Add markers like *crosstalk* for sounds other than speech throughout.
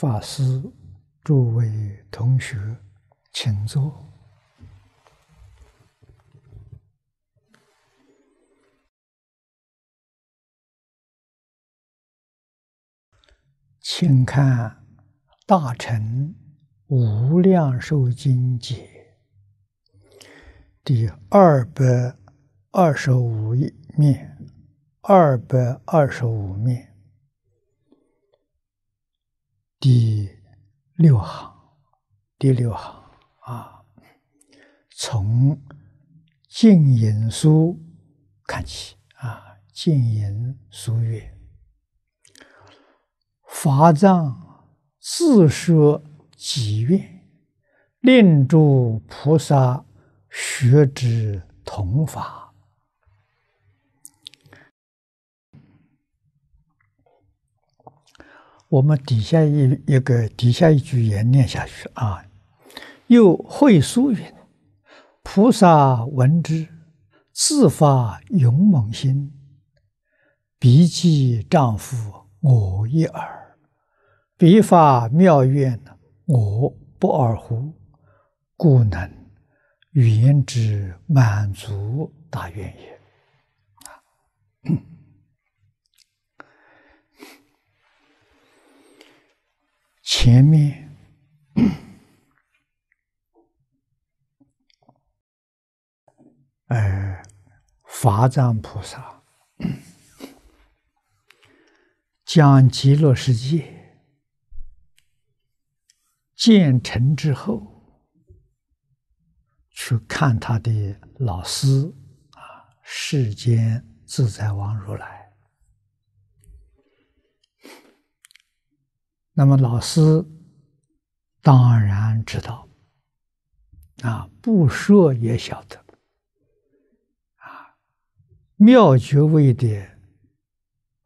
法师，诸位同学，请坐。请看《大乘无量寿经》解，第二百二十五页，二百二十五面。第六行，第六行啊，从净言书看起啊，净言书曰：“法藏自说己愿，令诸菩萨学之同法。”我们底下一一个底下一句言念下去啊，又会说云：“菩萨闻之，自发勇猛心，鼻记丈夫我一耳，彼发妙愿，我不二乎，故能圆之满足大愿也。前面，而法藏菩萨将极乐世界建成之后，去看他的老师啊，世间自在王如来。那么老师当然知道，啊，不说也晓得，啊，妙觉味的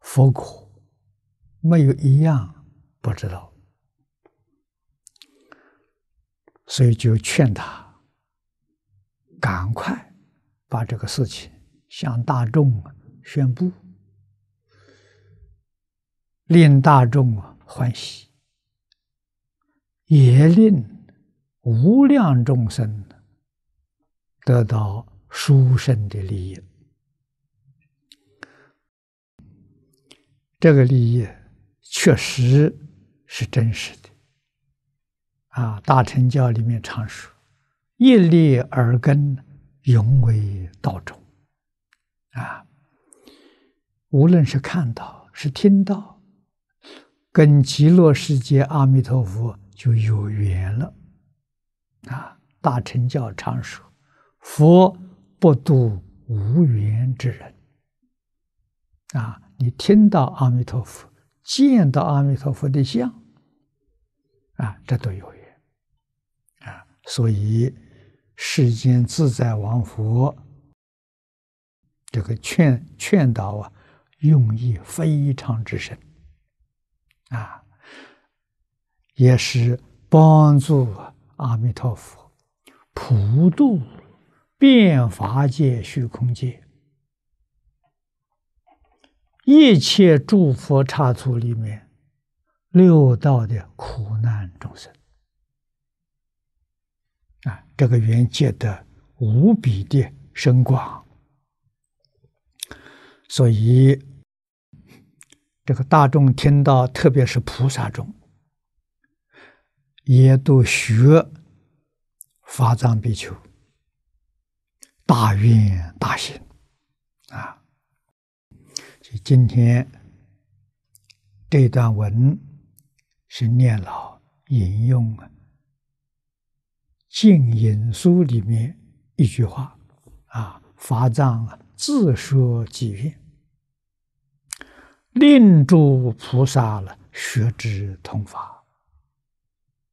佛果没有一样不知道，所以就劝他赶快把这个事情向大众宣布，令大众欢喜。也令无量众生得到殊胜的利益，这个利益确实是真实的。啊，大乘教里面常说“业力耳根永为道种”，啊，无论是看到是听到，跟极乐世界阿弥陀佛。就有缘了，啊！大乘教常说，佛不度无缘之人，啊！你听到阿弥陀佛，见到阿弥陀佛的像，啊，这都有缘，啊！所以世间自在王佛这个劝劝导啊，用意非常之深，啊！也是帮助阿弥陀佛普渡变法界、虚空界一切诸佛刹土里面六道的苦难众生啊！这个缘结的无比的深广，所以这个大众听到，特别是菩萨众。也都学法藏比丘大愿大行啊！就今天这段文是念老引用《啊《净影书》里面一句话啊：“法藏啊，自说即遍，令诸菩萨了学之通法。”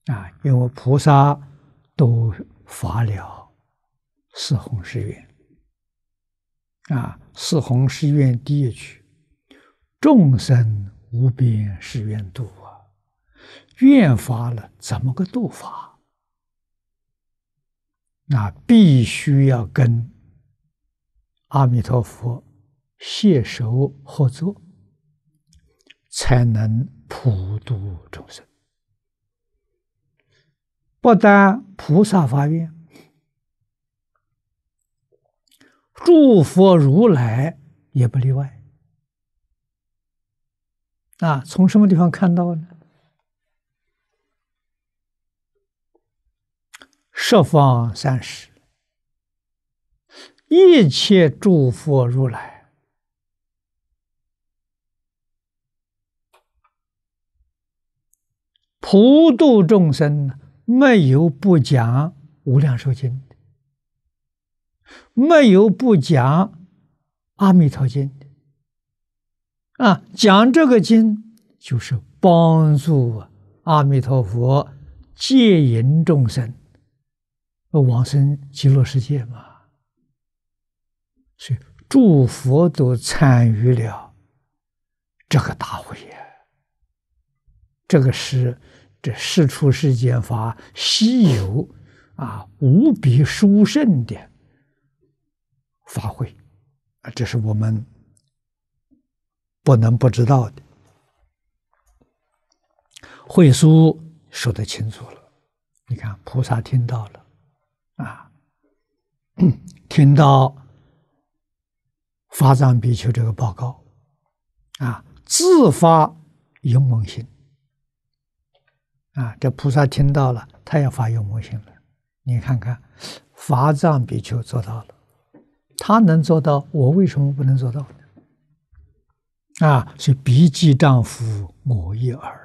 啊，因为菩萨都发了四弘誓愿啊，四弘誓愿第一句：众生无边誓愿度啊，愿发了怎么个度法？那必须要跟阿弥陀佛携手合作，才能普度众生。不单菩萨发愿，诸佛如来也不例外。啊，从什么地方看到呢？十方三世一切诸佛如来，普度众生没有不讲《无量寿经》的，没有不讲《阿弥陀经》的啊！讲这个经就是帮助阿弥陀佛戒引众生，往生极乐世界嘛。所以诸佛都参与了这个大会呀，这个是。这世出世间法，稀有啊，无比殊胜的发挥啊，这是我们不能不知道的。慧疏说得清楚了，你看菩萨听到了啊，听到发藏比丘这个报告啊，自发勇猛心。啊，这菩萨听到了，他也发有魔性了。你看看，法藏比丘做到了，他能做到，我为什么不能做到呢？啊，是以比丈夫，我亦尔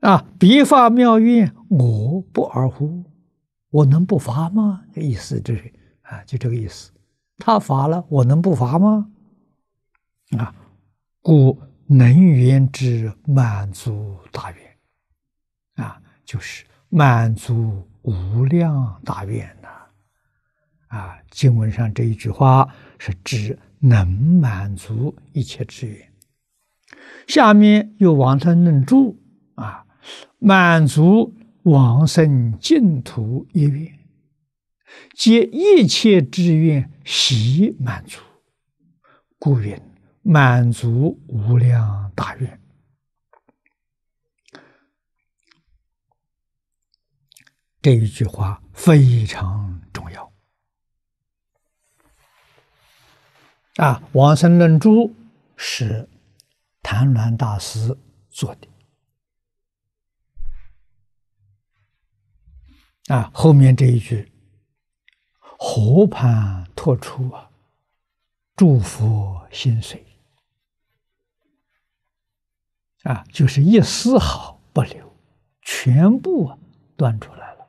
啊！啊，必发妙运，我不尔乎？我能不发吗？这意思就是啊，就这个意思。他发了，我能不发吗？啊，故。能源之满足大愿，啊，就是满足无量大愿呐，啊，经文上这一句话是指能满足一切志愿。下面又往生论注啊，满足往生净土一愿，皆一切志愿悉满足，故云。满足无量大愿，这一句话非常重要啊！往生论珠是谭鸾大师做的啊，后面这一句“河畔托出啊，祝福心水。”啊，就是一丝毫不留，全部啊端出来了。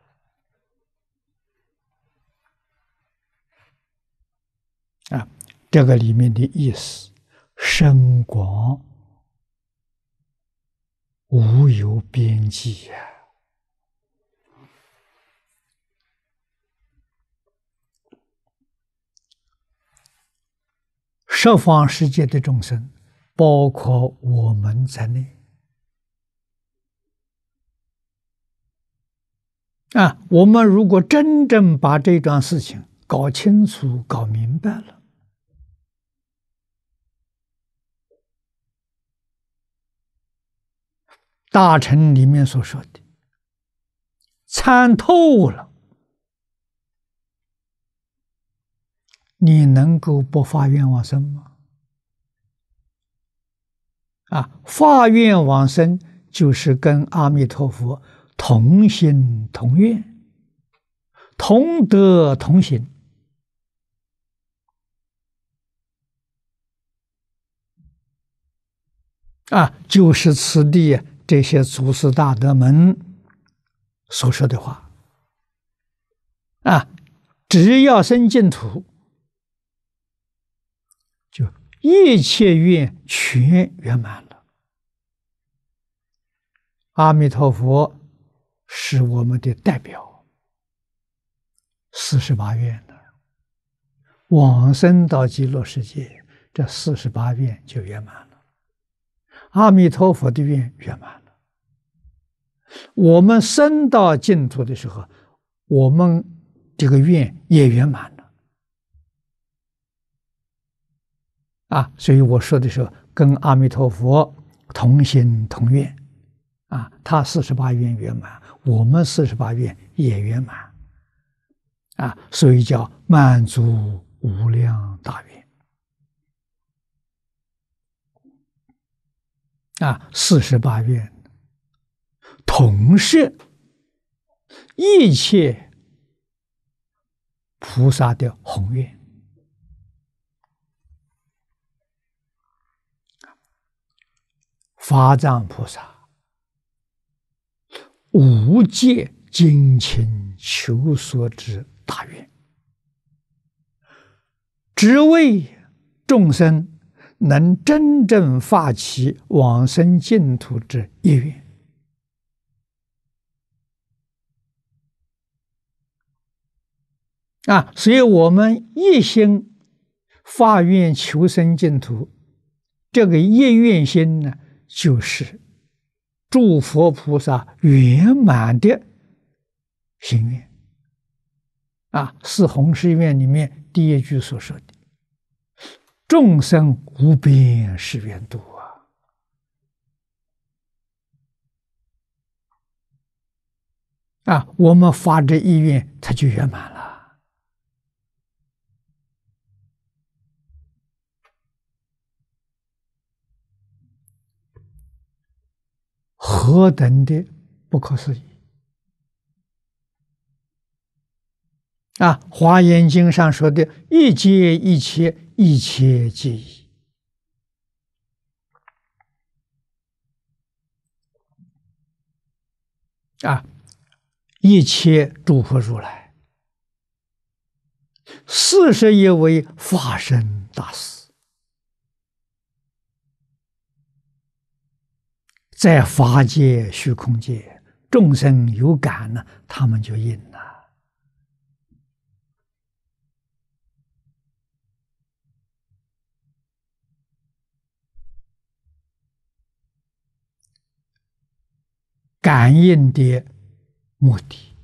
啊，这个里面的意思，深广无有边际呀，十方世界的众生。包括我们在内啊！我们如果真正把这桩事情搞清楚、搞明白了，大臣里面所说的参透了，你能够不发愿往生吗？啊，发愿往生就是跟阿弥陀佛同心同愿、同德同行。啊，就是此地这些祖师大德们所说的话。啊，只要生净土，就一切愿全圆满了。阿弥陀佛是我们的代表，四十八愿呢，往生到极乐世界，这四十八愿就圆满了。阿弥陀佛的愿圆满了，我们生到净土的时候，我们这个愿也圆满了。啊，所以我说的时候，跟阿弥陀佛同心同愿。啊，他四十八愿圆满，我们四十八愿也圆满啊，所以叫满足无量大愿啊，四十八愿，同是一切菩萨的宏愿，法藏菩萨。无界金钱求所之大愿，只为众生能真正发起往生净土之意愿。啊，所以我们一心发愿求生净土，这个意愿心呢，就是。诸佛菩萨圆满的心愿啊，是弘誓愿里面第一句所说的：“众生无边誓愿度啊！”啊，我们发这意愿，他就圆满了。何等的不可思议！啊，《华严经》上说的“一切一切，一切皆一”，啊，一切诸佛如来，四十一位法身大士。在法界、虚空界，众生有感呢，他们就应了。感应的目的，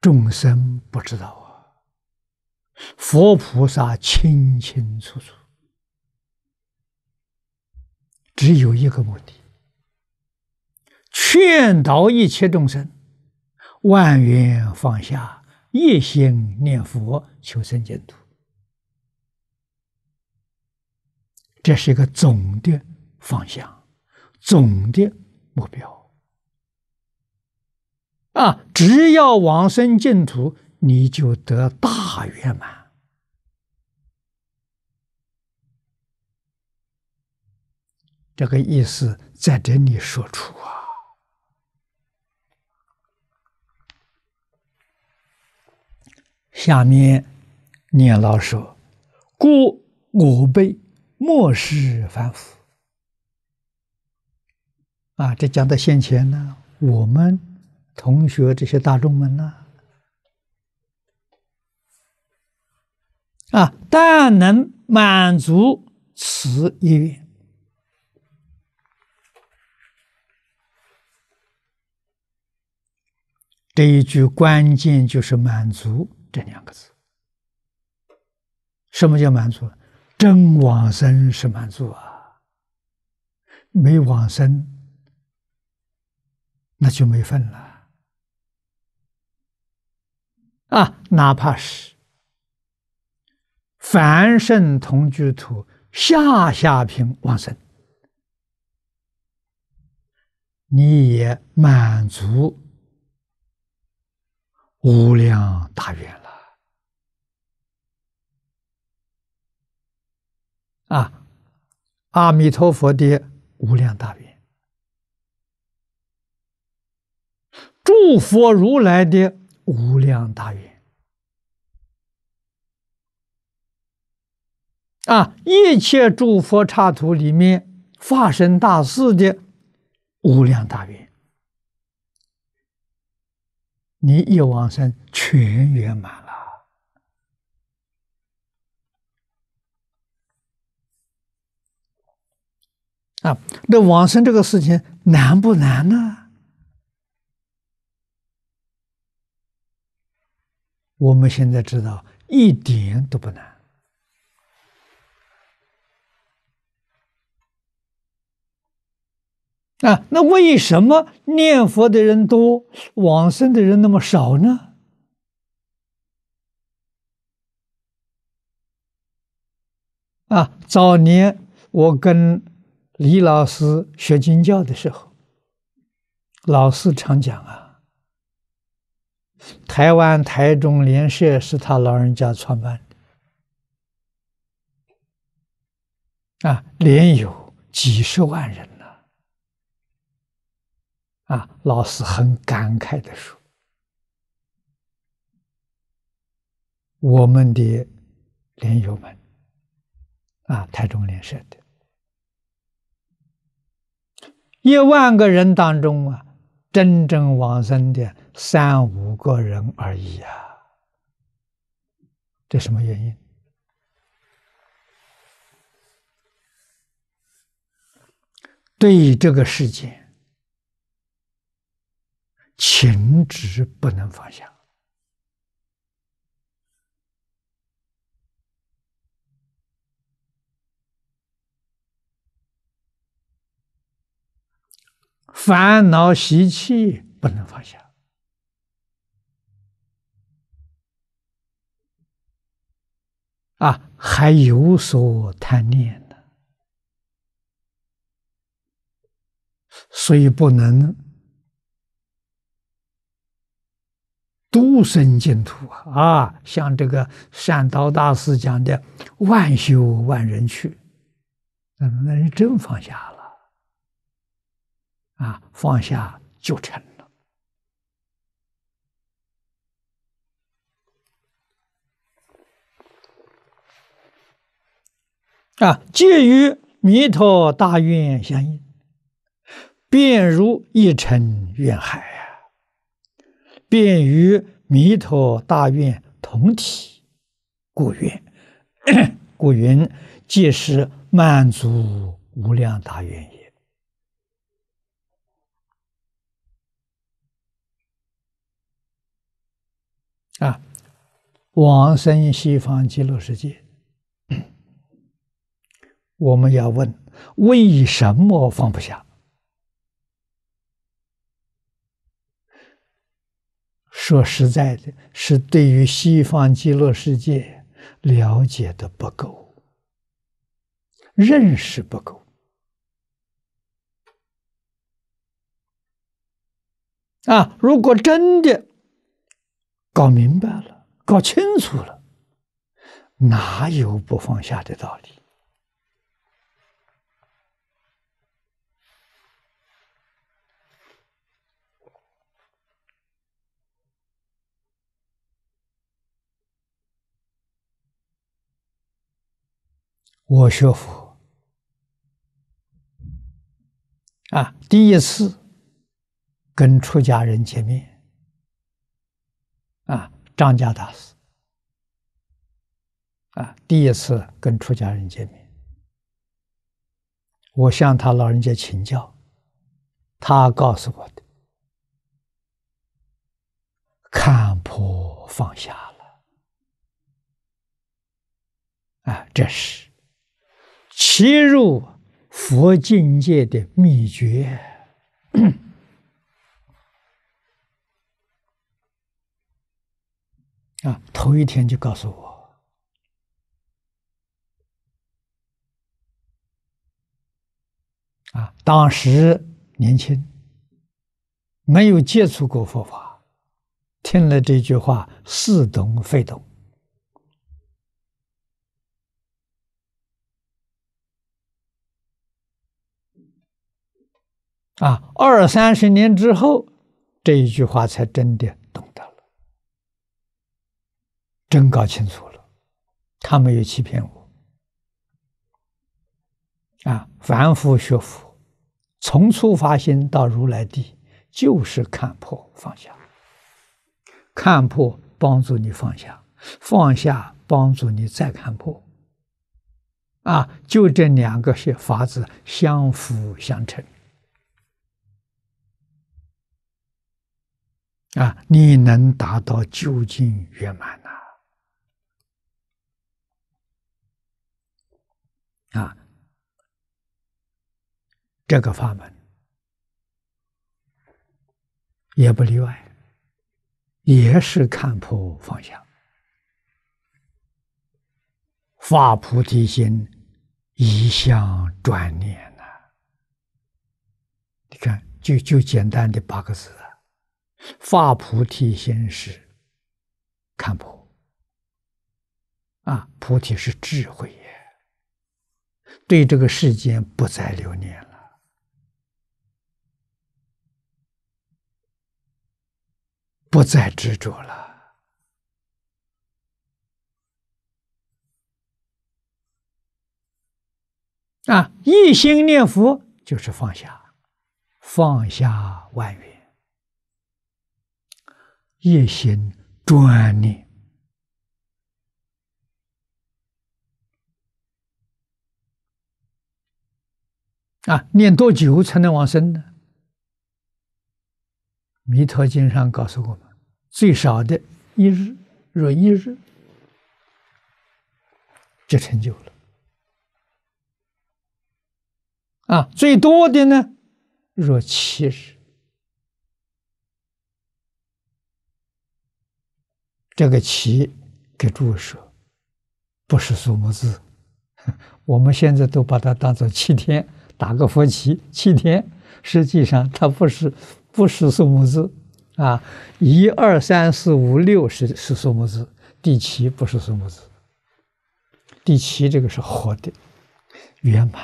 众生不知道啊，佛菩萨清清楚楚。只有一个目的：劝导一切众生，万缘放下，一心念佛，求生净土。这是一个总的方向，总的目标。啊，只要往生净土，你就得大圆满。这个意思在这里说出啊。下面念老说：“故我辈莫失反夫。”啊，这讲到先前呢，我们同学这些大众们呢，啊，但能满足此一愿。这一句关键就是“满足”这两个字。什么叫满足？真往生是满足啊，没往生那就没份了啊！哪怕是凡圣同居土下下品往生，你也满足。无量大愿了，啊！阿弥陀佛的无量大愿，诸佛如来的无量大愿，啊！一切诸佛刹土里面发生大事的无量大愿。你一往生全圆满了啊！那往生这个事情难不难呢？我们现在知道一点都不难。啊，那为什么念佛的人多，往生的人那么少呢？啊，早年我跟李老师学经教的时候，老师常讲啊，台湾台中联社是他老人家创办的，啊，连有几十万人。啊，老师很感慨的说：“我们的莲友们啊，太中莲社的一万个人当中啊，真正往生的三五个人而已啊。这什么原因？对于这个世界。”情执不能放下，烦恼习气不能放下，啊，还有所贪念呢，所以不能。独生净土啊！像这个善导大师讲的“万修万人去”，那那人真放下了啊？放下就成了啊！介于弥陀大愿相应，便如一尘愿海。便于弥陀大愿同体，故愿，*clears throat* 故云，即是满足无量大愿也。啊，往生西方极乐世界，*clears throat* 我们要问：为什么放不下？说实在的，是对于西方极乐世界了解的不够，认识不够。啊，如果真的搞明白了、搞清楚了，哪有不放下的道理？我学佛，啊，第一次跟出家人见面，啊，张家大师，啊，第一次跟出家人见面，我向他老人家请教，他告诉我的，看破放下了，啊，这是。切入佛境界的秘诀 *clears throat* 啊！头一天就告诉我啊！当时年轻，没有接触过佛法，听了这句话似懂非懂。啊，二三十年之后，这一句话才真的懂得了，真搞清楚了，他没有欺骗我。啊，凡夫学佛，从初发心到如来地，就是看破放下。看破帮助你放下，放下帮助你再看破。啊，就这两个学法子相辅相成。啊！你能达到究竟圆满呐？啊，这个法门也不例外，也是看破放下，发菩提心，一向转念呐。你看，就就简单的八个字。发菩提心时，看破啊！菩提是智慧也，对这个世间不再留念了，不再执着了啊！一心念佛就是放下，放下万缘。一心专念啊，念多久才能往生呢？弥陀经上告诉我们，最少的一日，若一日就成就了。啊，最多的呢，若七日。这个棋给注说，不是数目字，*laughs* 我们现在都把它当做七天，打个佛七七天。实际上，它不是，不是数目字啊。一二三四五六是是数目字，第七不是数目字。第七这个是好的圆满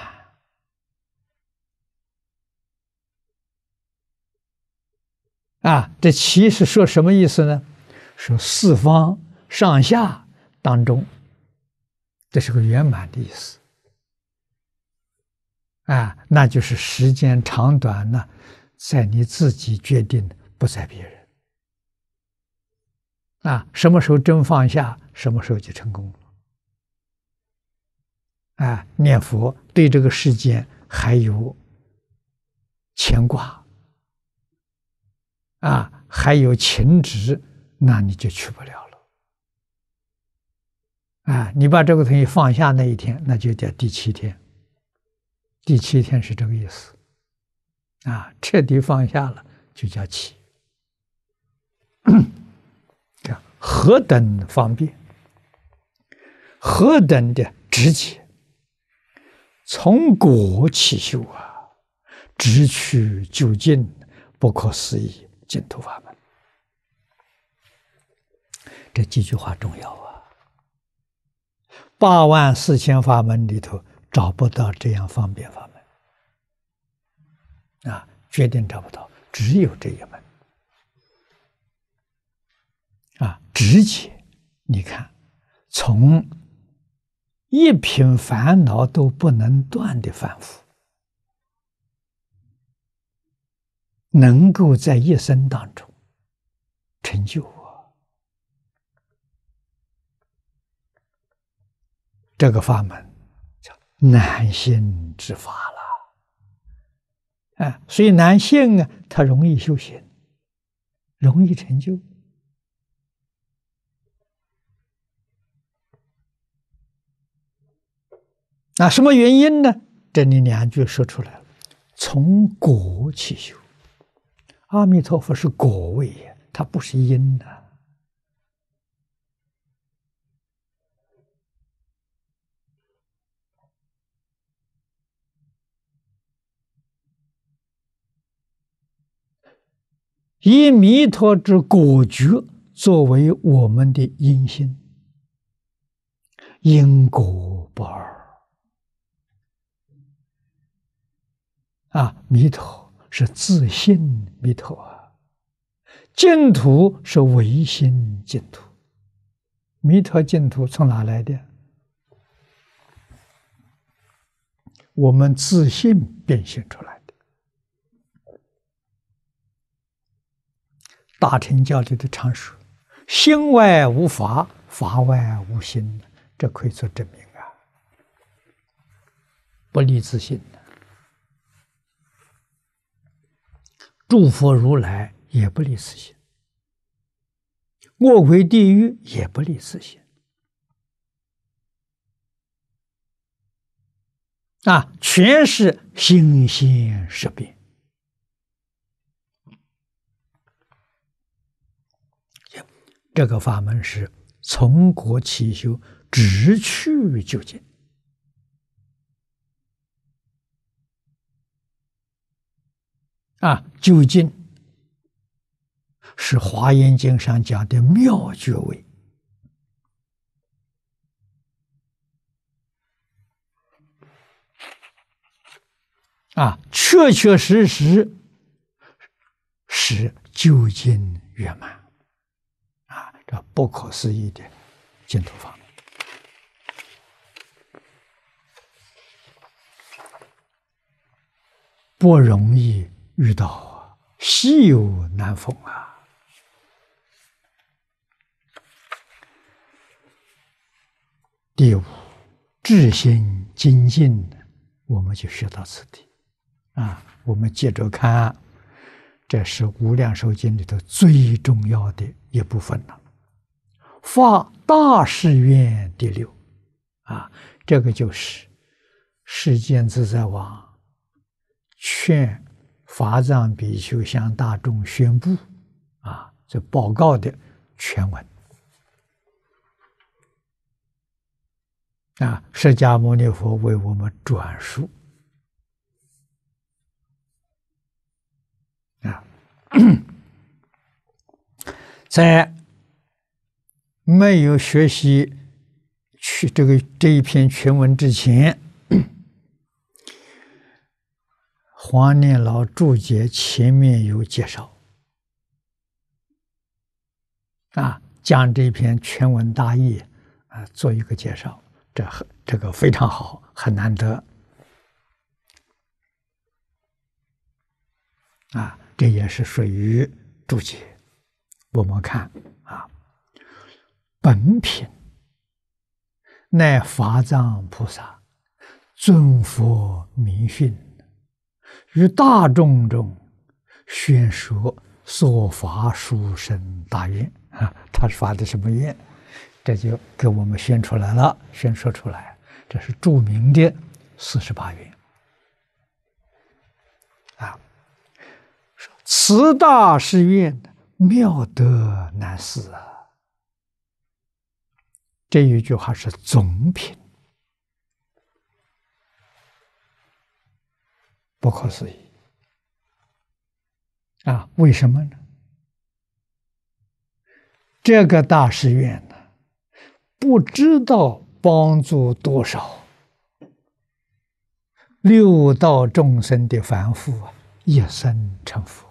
啊。这七是说什么意思呢？说四方上下当中，这是个圆满的意思。啊，那就是时间长短呢，在你自己决定，不在别人。啊，什么时候真放下，什么时候就成功了。啊，念佛对这个世间还有牵挂，啊，还有情执。那你就去不了了。啊，你把这个东西放下那一天，那就叫第七天。第七天是这个意思，啊，彻底放下了就叫七。*clears throat* 何等方便，何等的直接，从果起修啊，直取究竟，不可思议净土法。这几句话重要啊！八万四千法门里头找不到这样方便法门啊，绝对找不到，只有这一门啊，直接你看，从一品烦恼都不能断的反复，能够在一生当中成就。这个法门叫男性之法了，哎，所以男性啊，他容易修行，容易成就。那什么原因呢？这里两句说出来了：从果起修，阿弥陀佛是果位，他不是因的。以弥陀之果觉作为我们的因心，因果不二啊！弥陀是自信弥陀，净土是唯心净土。弥陀净土从哪来的？我们自信变现出来。大乘教里的常识：心外无法，法外无心，这可以做证明啊！不离自心。的，诸佛如来也不离自性，我鬼地狱也不离自性啊！全是心心识变。这个法门是从国起修，直去究竟。啊，究竟，是华严经上讲的妙觉位。啊，确确实实是究竟圆满。不可思议的净土法门，不容易遇到啊，稀有难逢啊。第五，至心精进，我们就学到此地啊。我们接着看，这是《无量寿经》里头最重要的一部分了。发大誓愿第六，啊，这个就是世间自在王劝法藏比丘向大众宣布啊，这报告的全文。啊，释迦牟尼佛为我们转述。啊，*coughs* 在。没有学习去这个这一篇全文之前，黄念老注解前面有介绍，啊，将这篇全文大意啊，做一个介绍，这很这个非常好，很难得，啊，这也是属于注解，我们看。本品乃法藏菩萨尊佛名训，于大众中宣说所发殊胜大愿啊！*laughs* 他发的什么愿？这就给我们宣出来了，宣说出来，这是著名的四十八愿啊！说慈大誓愿，妙德难思啊！这一句话是总品，不可思议啊！为什么呢？这个大寺院呢，不知道帮助多少六道众生的凡夫啊，一生成佛，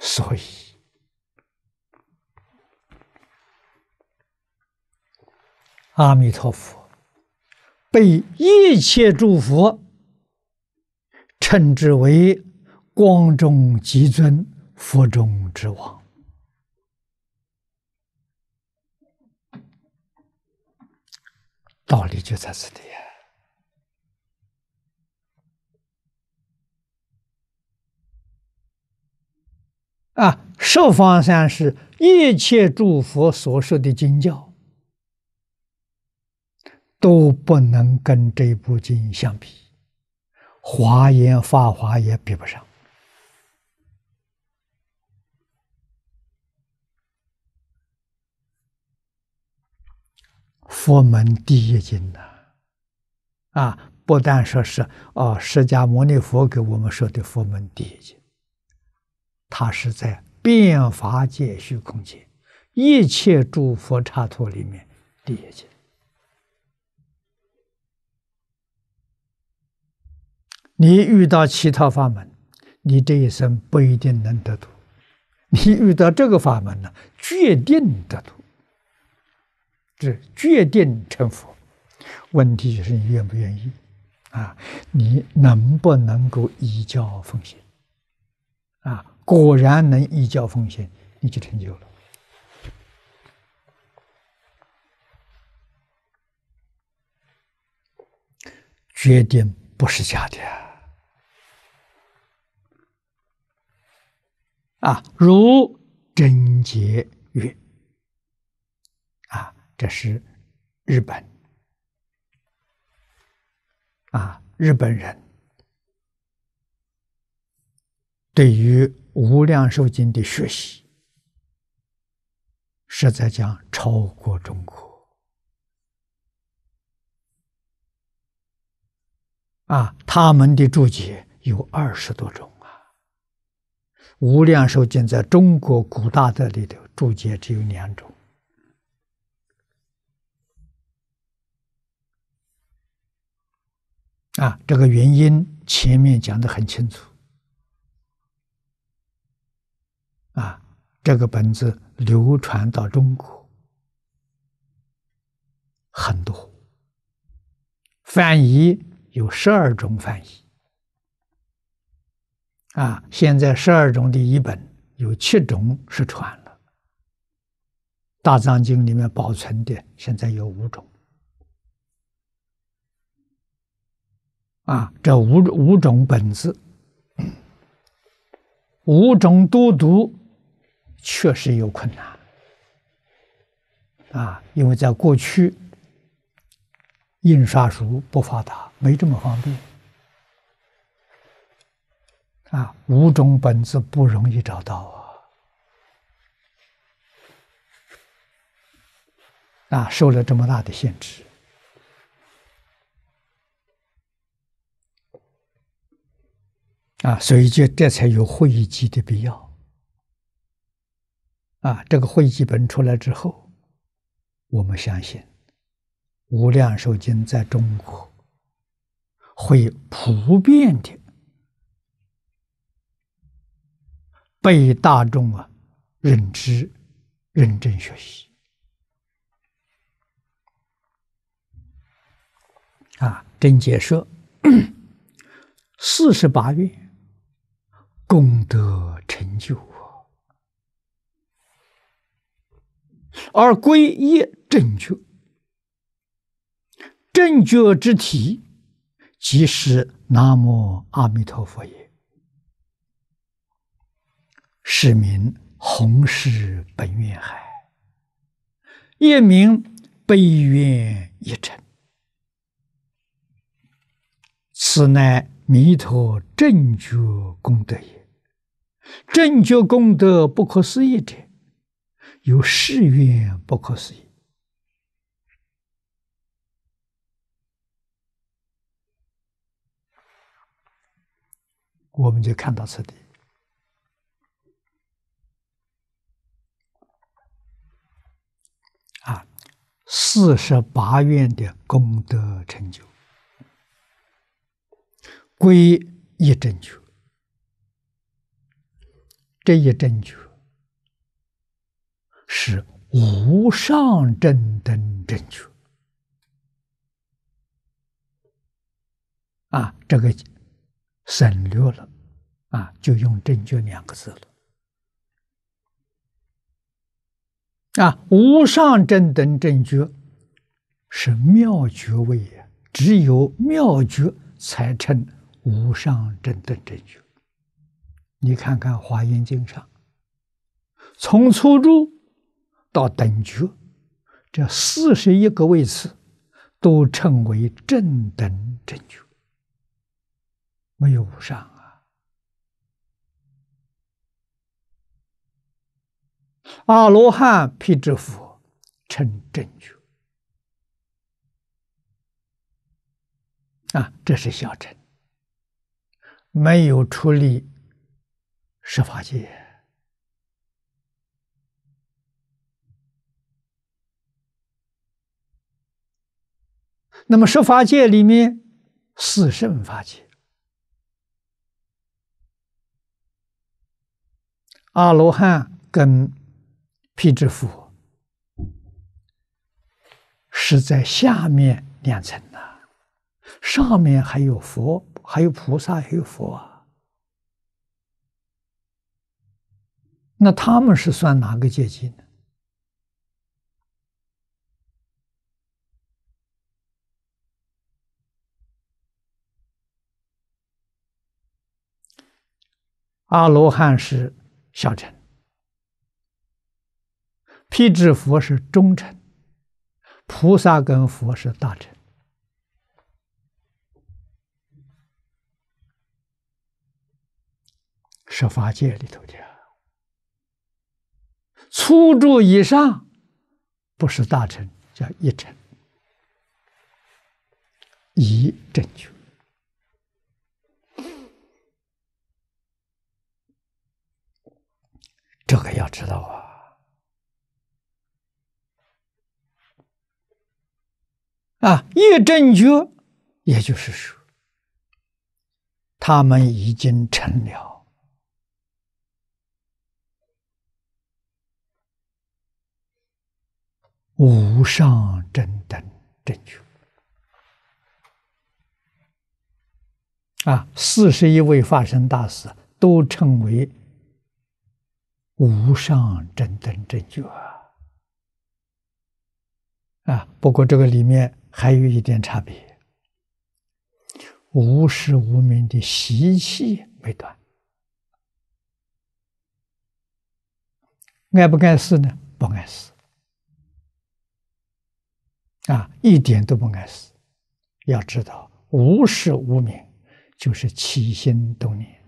所以。阿弥陀佛，被一切诸佛称之为“光中极尊，佛中之王”，道理就在这里呀！啊，十方三世一切诸佛所说的经教。都不能跟这部经相比，华严法华也比不上。佛门第一经呐，啊，不但说是哦，释迦牟尼佛给我们说的佛门第一经，它是在《变法界虚空界一切诸佛刹土》里面第一经。你遇到其他法门，你这一生不一定能得度；你遇到这个法门呢，决定得度，这决定成佛。问题就是你愿不愿意啊？你能不能够依教奉行啊？果然能依教奉行，你就成就了。决定不是假的。啊，如贞洁月，啊，这是日本，啊，日本人对于《无量寿经》的学习，实在讲超过中国。啊，他们的注解有二十多种。《无量寿经》在中国古大德里头注解只有两种，啊，这个原因前面讲的很清楚。啊，这个本子流传到中国很多，翻译有十二种翻译。啊，现在十二种的一本有七种失传了。大藏经里面保存的现在有五种。啊，这五五种本子，五种都读，确实有困难。啊，因为在过去印刷术不发达，没这么方便。啊，五种本子不容易找到啊，啊，受了这么大的限制，啊，所以就这才有汇集的必要啊。这个汇辑本出来之后，我们相信《无量寿经》在中国会普遍的。被大众啊认知，认真学习啊！真解说，四十八愿功德成就，而归一正觉，正觉之体即是南无阿弥陀佛也。是名弘施本愿海，夜明悲愿一尘。此乃弥陀正觉功德也。正觉功德不可思议者，有誓愿不可思议。我们就看到此地。四十八愿的功德成就，归一正觉。这一正觉是无上正等正觉。啊，这个省略了，啊，就用“正觉”两个字了。啊，无上正等正觉是妙觉位也，只有妙觉才称无上正等正觉。你看看《华严经》上，从初住到等觉，这四十一个位次，都称为正等正觉，没有无上。阿罗汉辟支佛称正觉啊，这是小乘，没有出力十法界。那么十法界里面四圣法界，阿罗汉跟辟支佛是在下面两层呢，上面还有佛，还有菩萨，还有佛啊。那他们是算哪个阶级呢？阿罗汉是下层。辟支佛是忠臣，菩萨跟佛是大臣，十法界里头的，初住以上不是大臣，叫一臣，一正确。这个要知道啊。啊！一正觉，也就是说，他们已经成了无上正等正觉啊！四十一位化身大士都称为无上正等正觉啊！啊，不过这个里面。还有一点差别，无事无名的习气没断，碍不碍事呢？不碍事，啊，一点都不碍事。要知道，无事无名就是起心动念，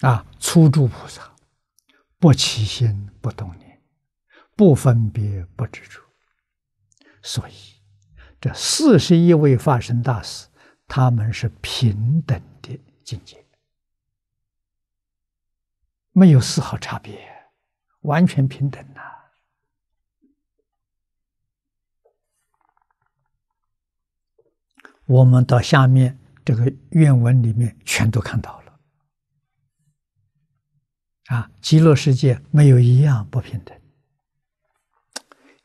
啊，初住菩萨不起心不动念。不分别，不执着，所以这四十一位化身大师，他们是平等的境界，没有丝毫差别，完全平等呐。我们到下面这个愿文里面，全都看到了，啊，极乐世界没有一样不平等。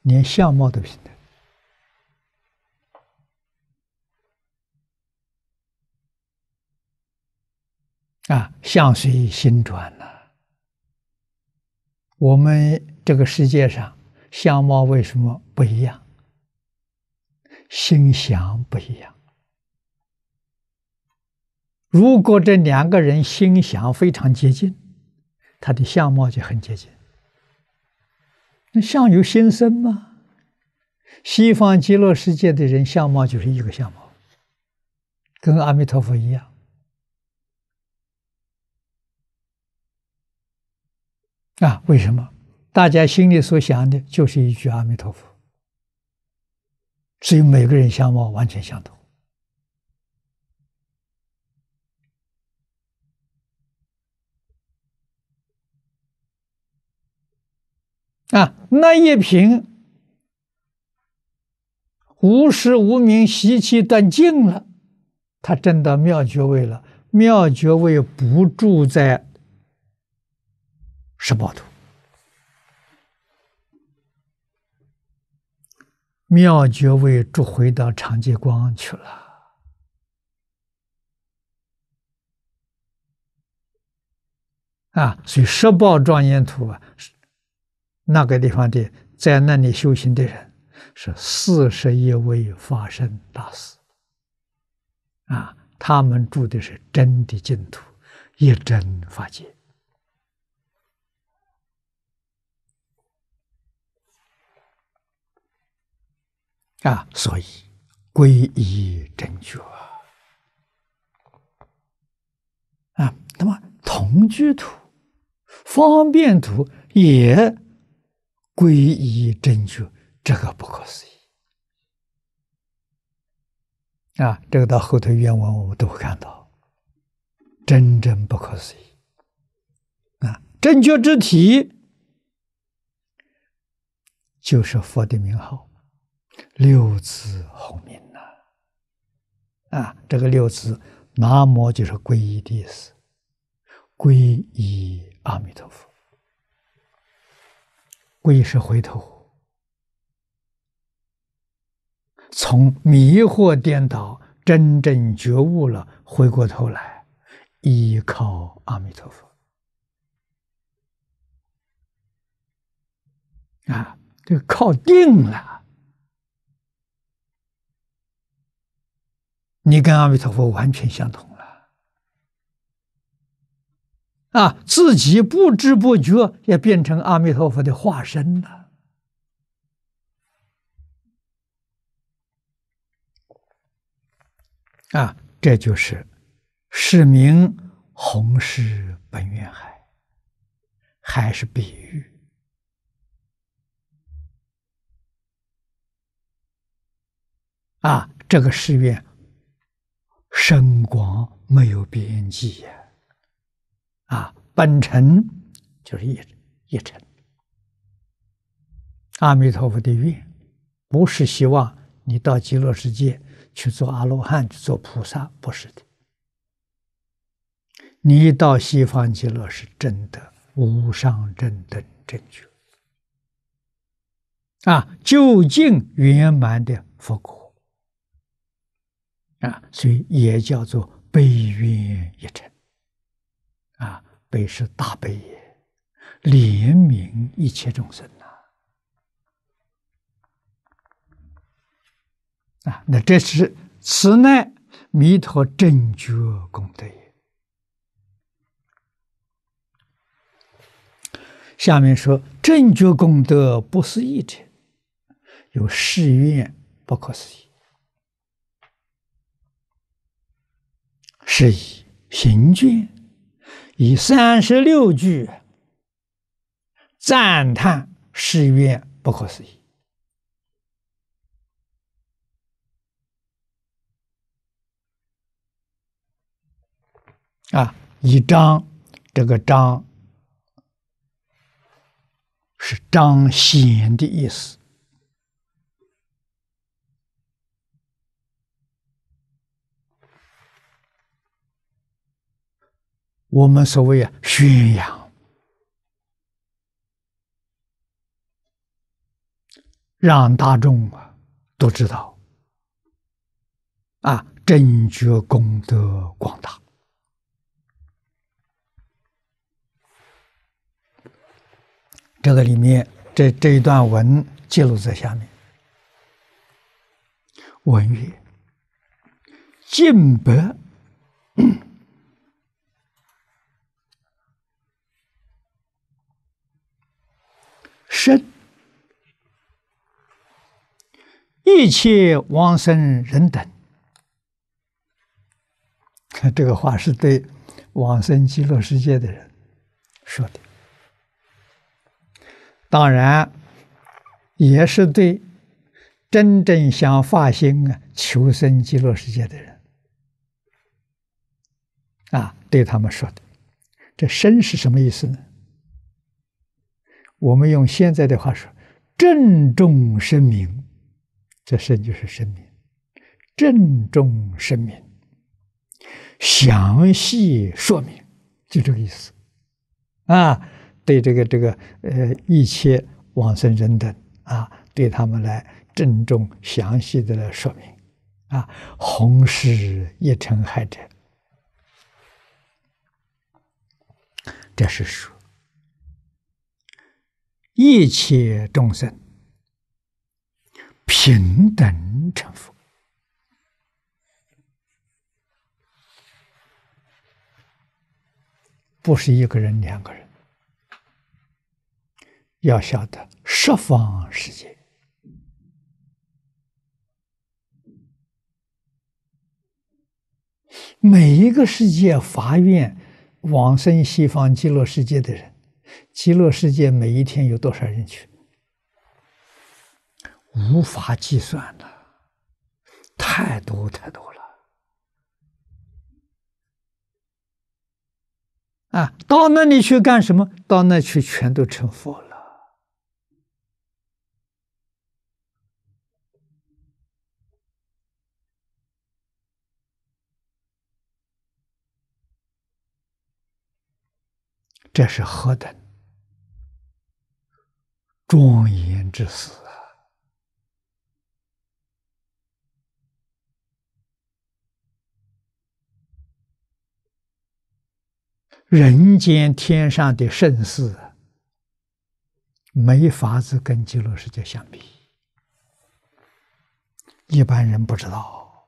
连相貌都平等啊，相随心转呐。我们这个世界上，相貌为什么不一样？心想不一样。如果这两个人心想非常接近，他的相貌就很接近。那相由心生嘛，西方极乐世界的人相貌就是一个相貌，跟阿弥陀佛一样啊？为什么？大家心里所想的就是一句阿弥陀佛，所以每个人相貌完全相同。啊，那一瓶无时无名习气断尽了，他真到妙觉位了。妙觉位不住在十八图，妙觉位住回到常寂光去了。啊，所以十报庄严土啊。那个地方的在那里修行的人是四十一位法身大师，啊，他们住的是真的净土，一真法界，啊，所以皈依真觉，啊，那么同居土、方便土也。皈依真觉，这个不可思议啊！这个到后头原文我们都会看到，真正不可思议啊！正觉之体就是佛的名号，六字红名呐！啊，这个六字“南无”就是皈依的意思，皈依阿弥陀佛。归是回头，从迷惑颠倒真正觉悟了，回过头来依靠阿弥陀佛啊，这个靠定了，你跟阿弥陀佛完全相同。啊，自己不知不觉也变成阿弥陀佛的化身了。啊，这就是是名弘誓本愿海，还是比喻？啊，这个誓愿深广没有边际呀。啊，本尘就是一一尘。阿弥陀佛的愿，不是希望你到极乐世界去做阿罗汉、去做菩萨，不是的。你到西方极乐，是真的无上正等正觉，啊，究竟圆满的佛果，啊，所以也叫做悲愿一尘。啊，悲是大悲也，怜悯一切众生呐！啊，那这是此乃弥陀正觉功德也。下面说正觉功德不思议，有誓愿不可思议，是以行眷。以三十六句赞叹誓缘不可思议啊！一张这个张是彰显的意思。我们所谓啊宣扬，让大众啊都知道啊真觉功德广大。这个里面这这一段文记录在下面。文曰：敬白。生一切往生人等，看 *laughs* 这个话是对往生极乐世界的人说的，当然也是对真正想发心啊求生极乐世界的人啊对他们说的。这身”是什么意思呢？我们用现在的话说，郑重声明，这“声就是声明，郑重声明，详细说明，就这个意思，啊，对这个这个呃一切往生人等啊，对他们来郑重详细的来说明，啊，红是一尘害者，这是说。一切众生平等成佛，不是一个人、两个人。要晓得，十方世界每一个世界，法愿往生西方极乐世界的人。极乐世界每一天有多少人去？无法计算的，太多太多了。啊，到那里去干什么？到那去，全都成佛了。这是何等！庄严之死啊！人间天上的盛世，没法子跟极乐世界相比。一般人不知道。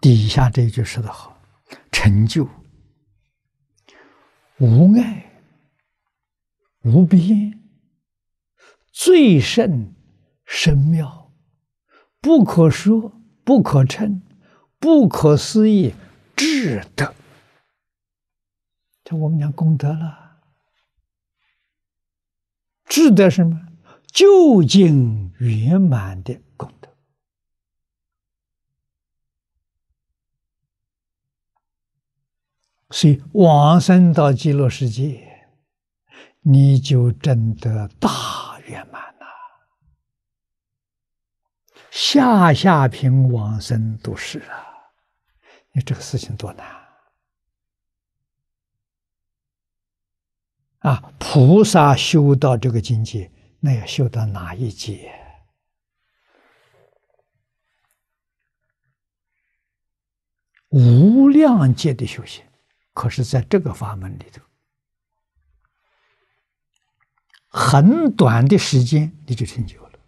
底下这句说的好，成就。无碍，无边，最甚深妙，不可说、不可称、不可思议智德。这我们讲功德了，智德什么？究竟圆满的。所以往生到极乐世界，你就真的大圆满了。下下品往生都是啊，你这个事情多难啊！菩萨修到这个境界，那要修到哪一界？无量界的修行。可是，在这个法门里头，很短的时间你就成就了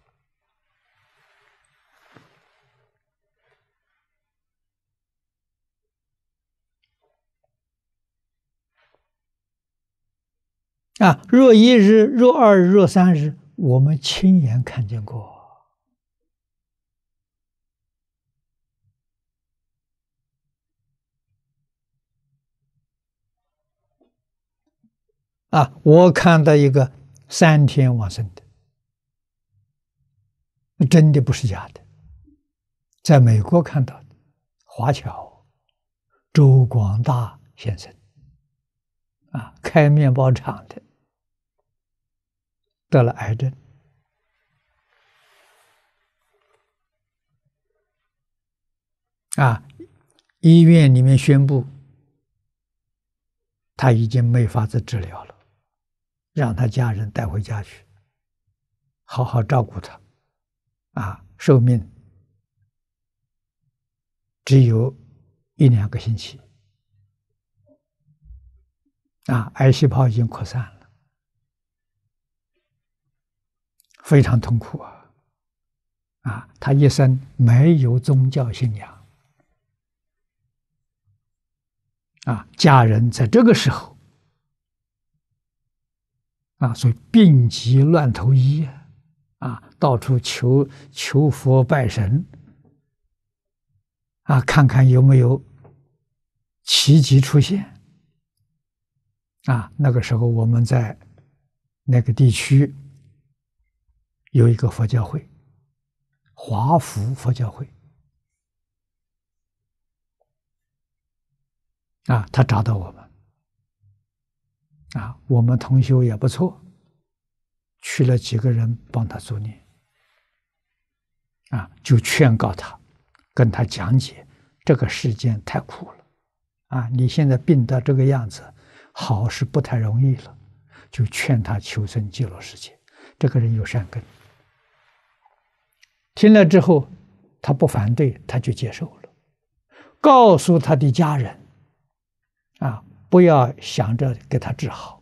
啊！若一日，若二日，若三日，我们亲眼看见过。啊！我看到一个三天往生的，真的不是假的，在美国看到的，华侨周广大先生，啊，开面包厂的，得了癌症，啊，医院里面宣布他已经没法子治疗了。让他家人带回家去，好好照顾他，啊，寿命只有一两个星期，啊，癌细胞已经扩散了，非常痛苦啊，啊，他一生没有宗教信仰，啊，家人在这个时候。啊，所以病急乱投医，啊，到处求求佛拜神，啊，看看有没有奇迹出现。啊，那个时候我们在那个地区有一个佛教会，华福佛教会，啊，他找到我们。啊，我们同修也不错，去了几个人帮他助念，啊，就劝告他，跟他讲解这个世间太苦了，啊，你现在病到这个样子，好是不太容易了，就劝他求生极乐世界。这个人有善根，听了之后，他不反对，他就接受了，告诉他的家人，啊。不要想着给他治好，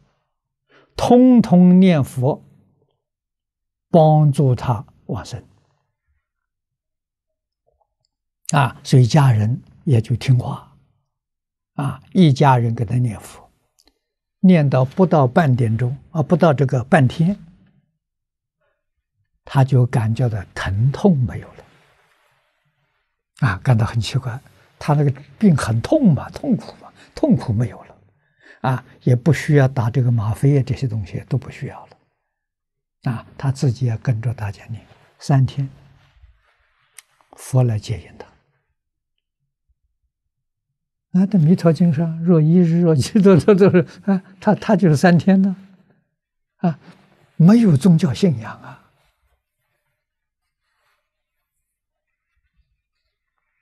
通通念佛，帮助他往生。啊，所以家人也就听话，啊，一家人给他念佛，念到不到半点钟，啊，不到这个半天，他就感觉到疼痛没有了，啊，感到很奇怪，他那个病很痛嘛，痛苦嘛，痛苦没有了。啊，也不需要打这个吗啡啊，这些东西都不需要了。啊，他自己也跟着大家念三天，佛来接引他。啊，这弥陀经》上若一日，若七，这这都是啊，他他就是三天呢。啊，没有宗教信仰啊。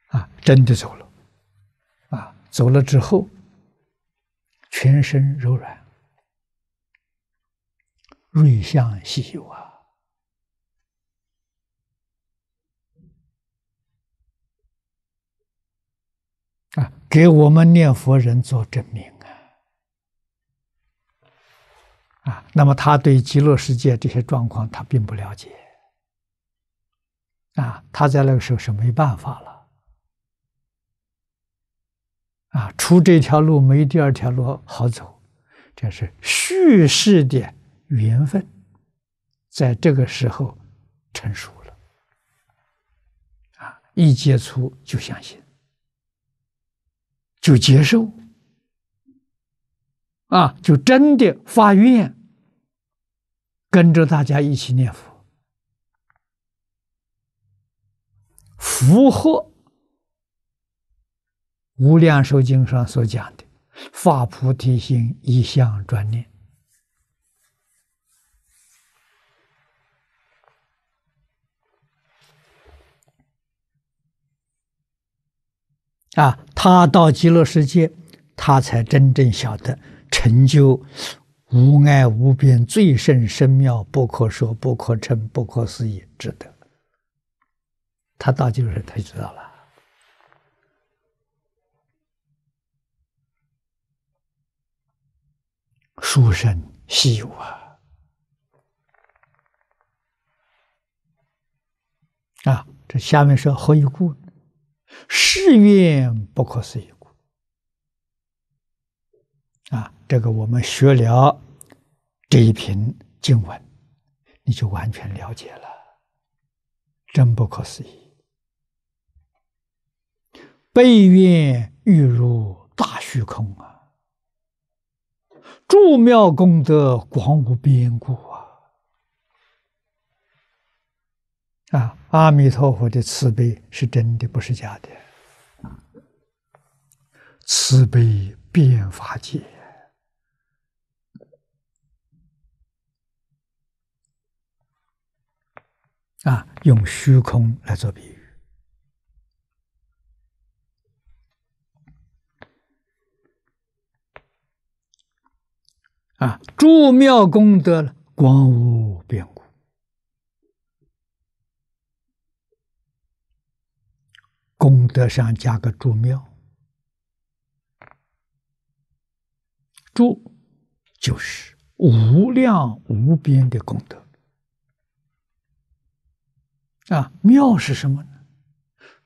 啊，真的走了。啊，走了之后。全身柔软，瑞相喜有啊！啊，给我们念佛人做证明啊！啊，那么他对极乐世界这些状况他并不了解啊，他在那个时候是没办法了。啊，出这条路没第二条路好走，这是叙事的缘分，在这个时候成熟了。啊，一接触就相信，就接受，啊，就真的发愿跟着大家一起念佛，福祸。《无量寿经》上所讲的发菩提心，一向专念啊，他到极乐世界，他才真正晓得成就无碍无边、最胜深妙、不可说、不可称、不可思议之德。他到极乐他就知道了。诸生稀有啊！啊，这下面是何以故？是运不可思议故。啊，这个我们学了这一篇经文，你就完全了解了。真不可思议！背运欲如大虚空啊！助妙功德广无边故啊！啊，阿弥陀佛的慈悲是真的，不是假的。慈悲变法界啊，用虚空来做比喻。啊！助妙功德，光无边故。功德上加个助妙，助就是无量无边的功德。啊！妙是什么呢？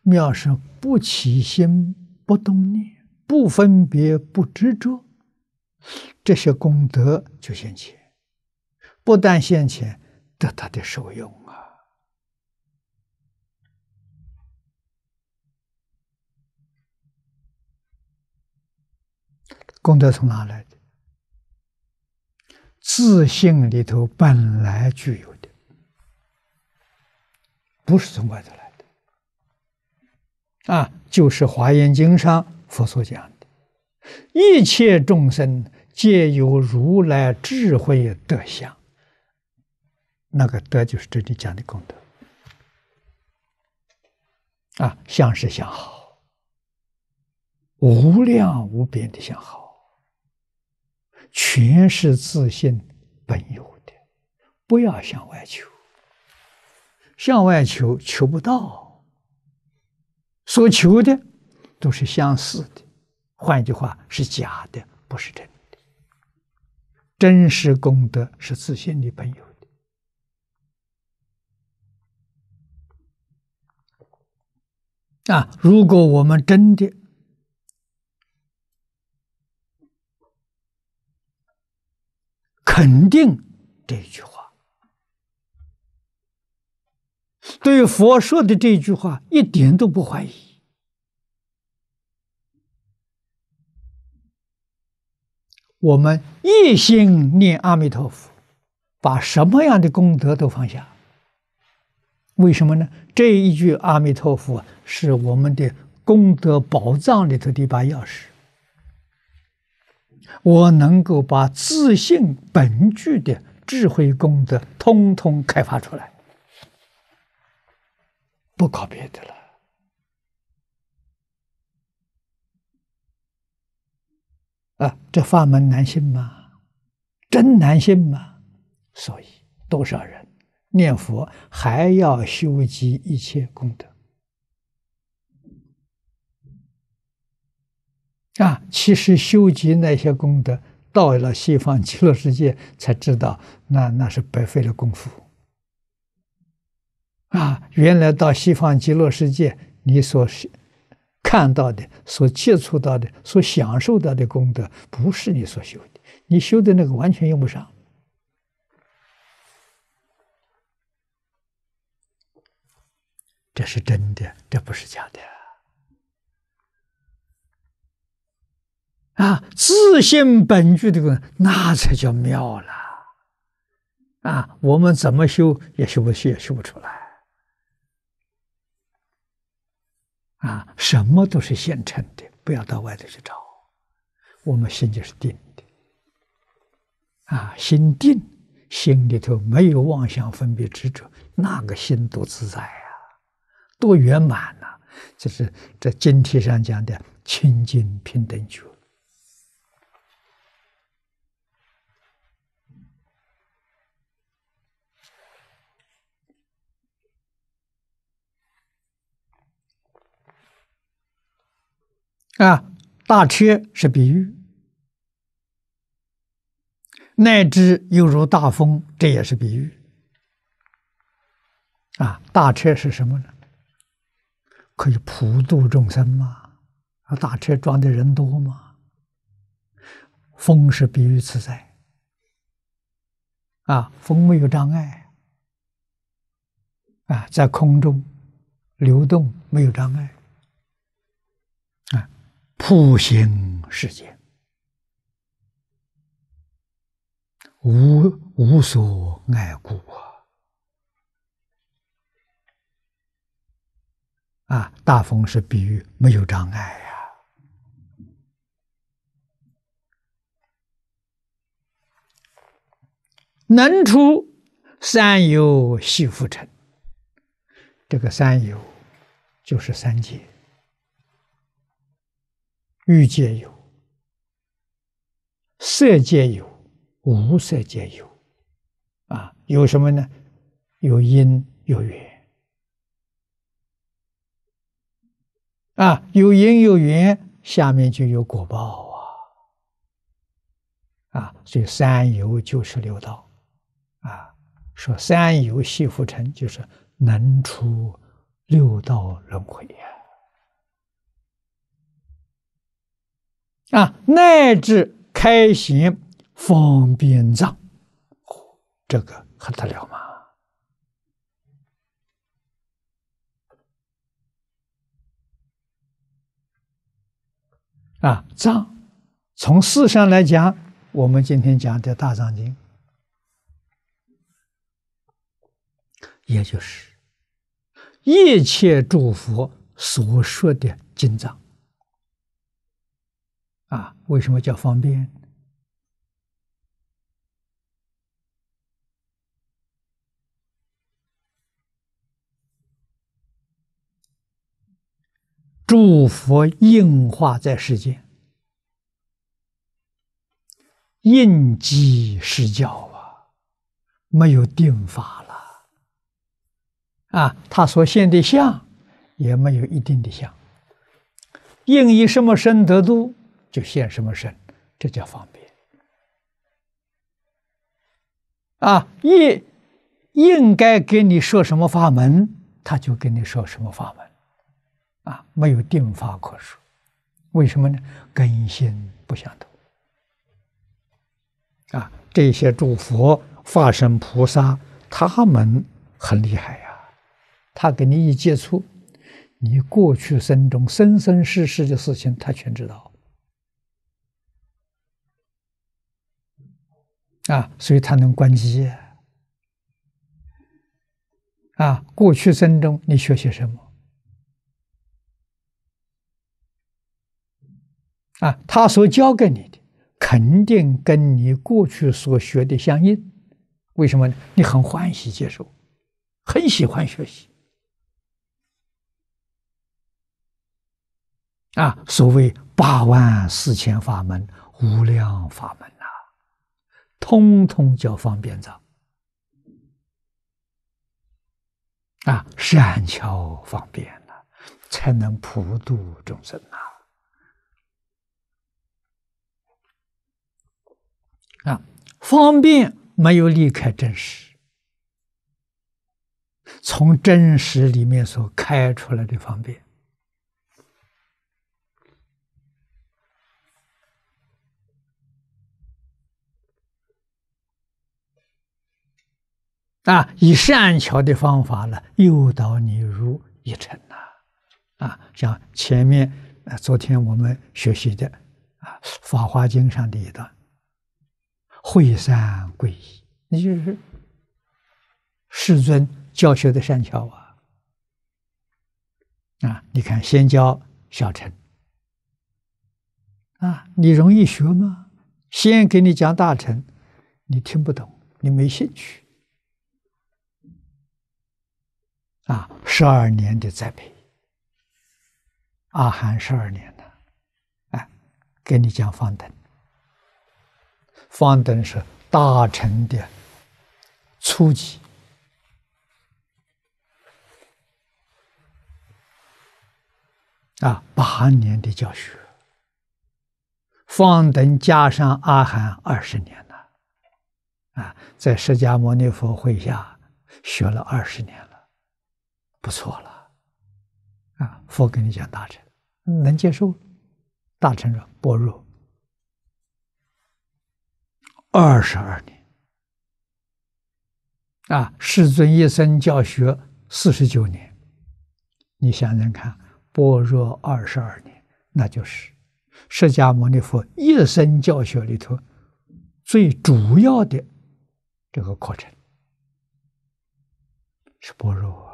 妙是不起心，不动念，不分别，不执着。这些功德就现前，不但现前，得他的受用啊。功德从哪来的？自信里头本来具有的，不是从外头来的。啊，就是《华严经》上佛所讲的。一切众生皆有如来智慧德相，那个德就是这里讲的功德啊，相是相好，无量无边的相好，全是自信本有的，不要向外求，向外求求不到，所求的都是相似的。换一句话，是假的，不是真的。真实功德是自信的朋友的啊！如果我们真的肯定这一句话，对佛说的这句话，一点都不怀疑。我们一心念阿弥陀佛，把什么样的功德都放下？为什么呢？这一句阿弥陀佛是我们的功德宝藏里头的一把钥匙，我能够把自信本具的智慧功德通通开发出来，不搞别的了。啊，这法门难信吗？真难信吗？所以多少人念佛还要修集一切功德啊？其实修集那些功德，到了西方极乐世界才知道，那那是白费了功夫啊！原来到西方极乐世界，你所修。看到的、所接触到的、所享受到的功德，不是你所修的，你修的那个完全用不上。这是真的，这不是假的。啊，自信本具的功那才叫妙了。啊，我们怎么修也修不修也修不出来。啊，什么都是现成的，不要到外头去找。我们心就是定的，啊，心定，心里头没有妄想分别执着，那个心多自在啊，多圆满呐！就是这经题上讲的清净平等觉。啊，大车是比喻，乃至又如大风，这也是比喻。啊，大车是什么呢？可以普渡众生吗？大车装的人多吗？风是比喻自在，啊，风没有障碍，啊，在空中流动没有障碍。普行世间，无无所爱故。啊，大风是比喻没有障碍呀。能出三有系福尘，这个三有就是三界。欲界有，色界有，无色界有，啊，有什么呢？有因有缘，啊，有因有缘，下面就有果报啊，啊，所以三有就是六道，啊，说三有系浮尘，就是能出六道轮回呀。啊，乃至开行方便藏，这个还得了吗？啊，藏从四上来讲，我们今天讲的《大藏经》，也就是一切诸佛所说的经藏。啊，为什么叫方便？祝福硬化在世间，应机施教啊，没有定法了。啊，他所现的相也没有一定的相，应以什么身得度？就现什么身，这叫方便啊！应应该给你设什么法门，他就给你设什么法门，啊，没有定法可说。为什么呢？根性不相同啊！这些诸佛、化身、菩萨，他们很厉害呀，他跟你一接触，你过去生中生生世世的事情，他全知道。啊，所以他能关机啊！过去生中你学些什么？啊，他所教给你的肯定跟你过去所学的相应。为什么呢？你很欢喜接受，很喜欢学习。啊，所谓八万四千法门，无量法门。通通叫方便藏，啊，善巧方便呐，才能普度众生呐，啊，方便没有离开真实，从真实里面所开出来的方便。啊，以善巧的方法呢，诱导你入一尘呐，啊，像前面呃，昨天我们学习的啊，《法华经》上的一段，会三归依，那就是世尊教学的善巧啊，啊，你看，先教小乘，啊，你容易学吗？先给你讲大乘，你听不懂，你没兴趣。啊，十二年的栽培，阿含十二年的，哎，给你讲方等，方等是大臣的初级，啊，八年的教学，方等加上阿含二十年了，啊，在释迦牟尼佛会下学了二十年。不错了，啊！佛跟你讲大成，能接受？大成说般若二十二年啊！世尊一生教学四十九年，你想想看，般若二十二年，那就是释迦牟尼佛一生教学里头最主要的这个课程是般若。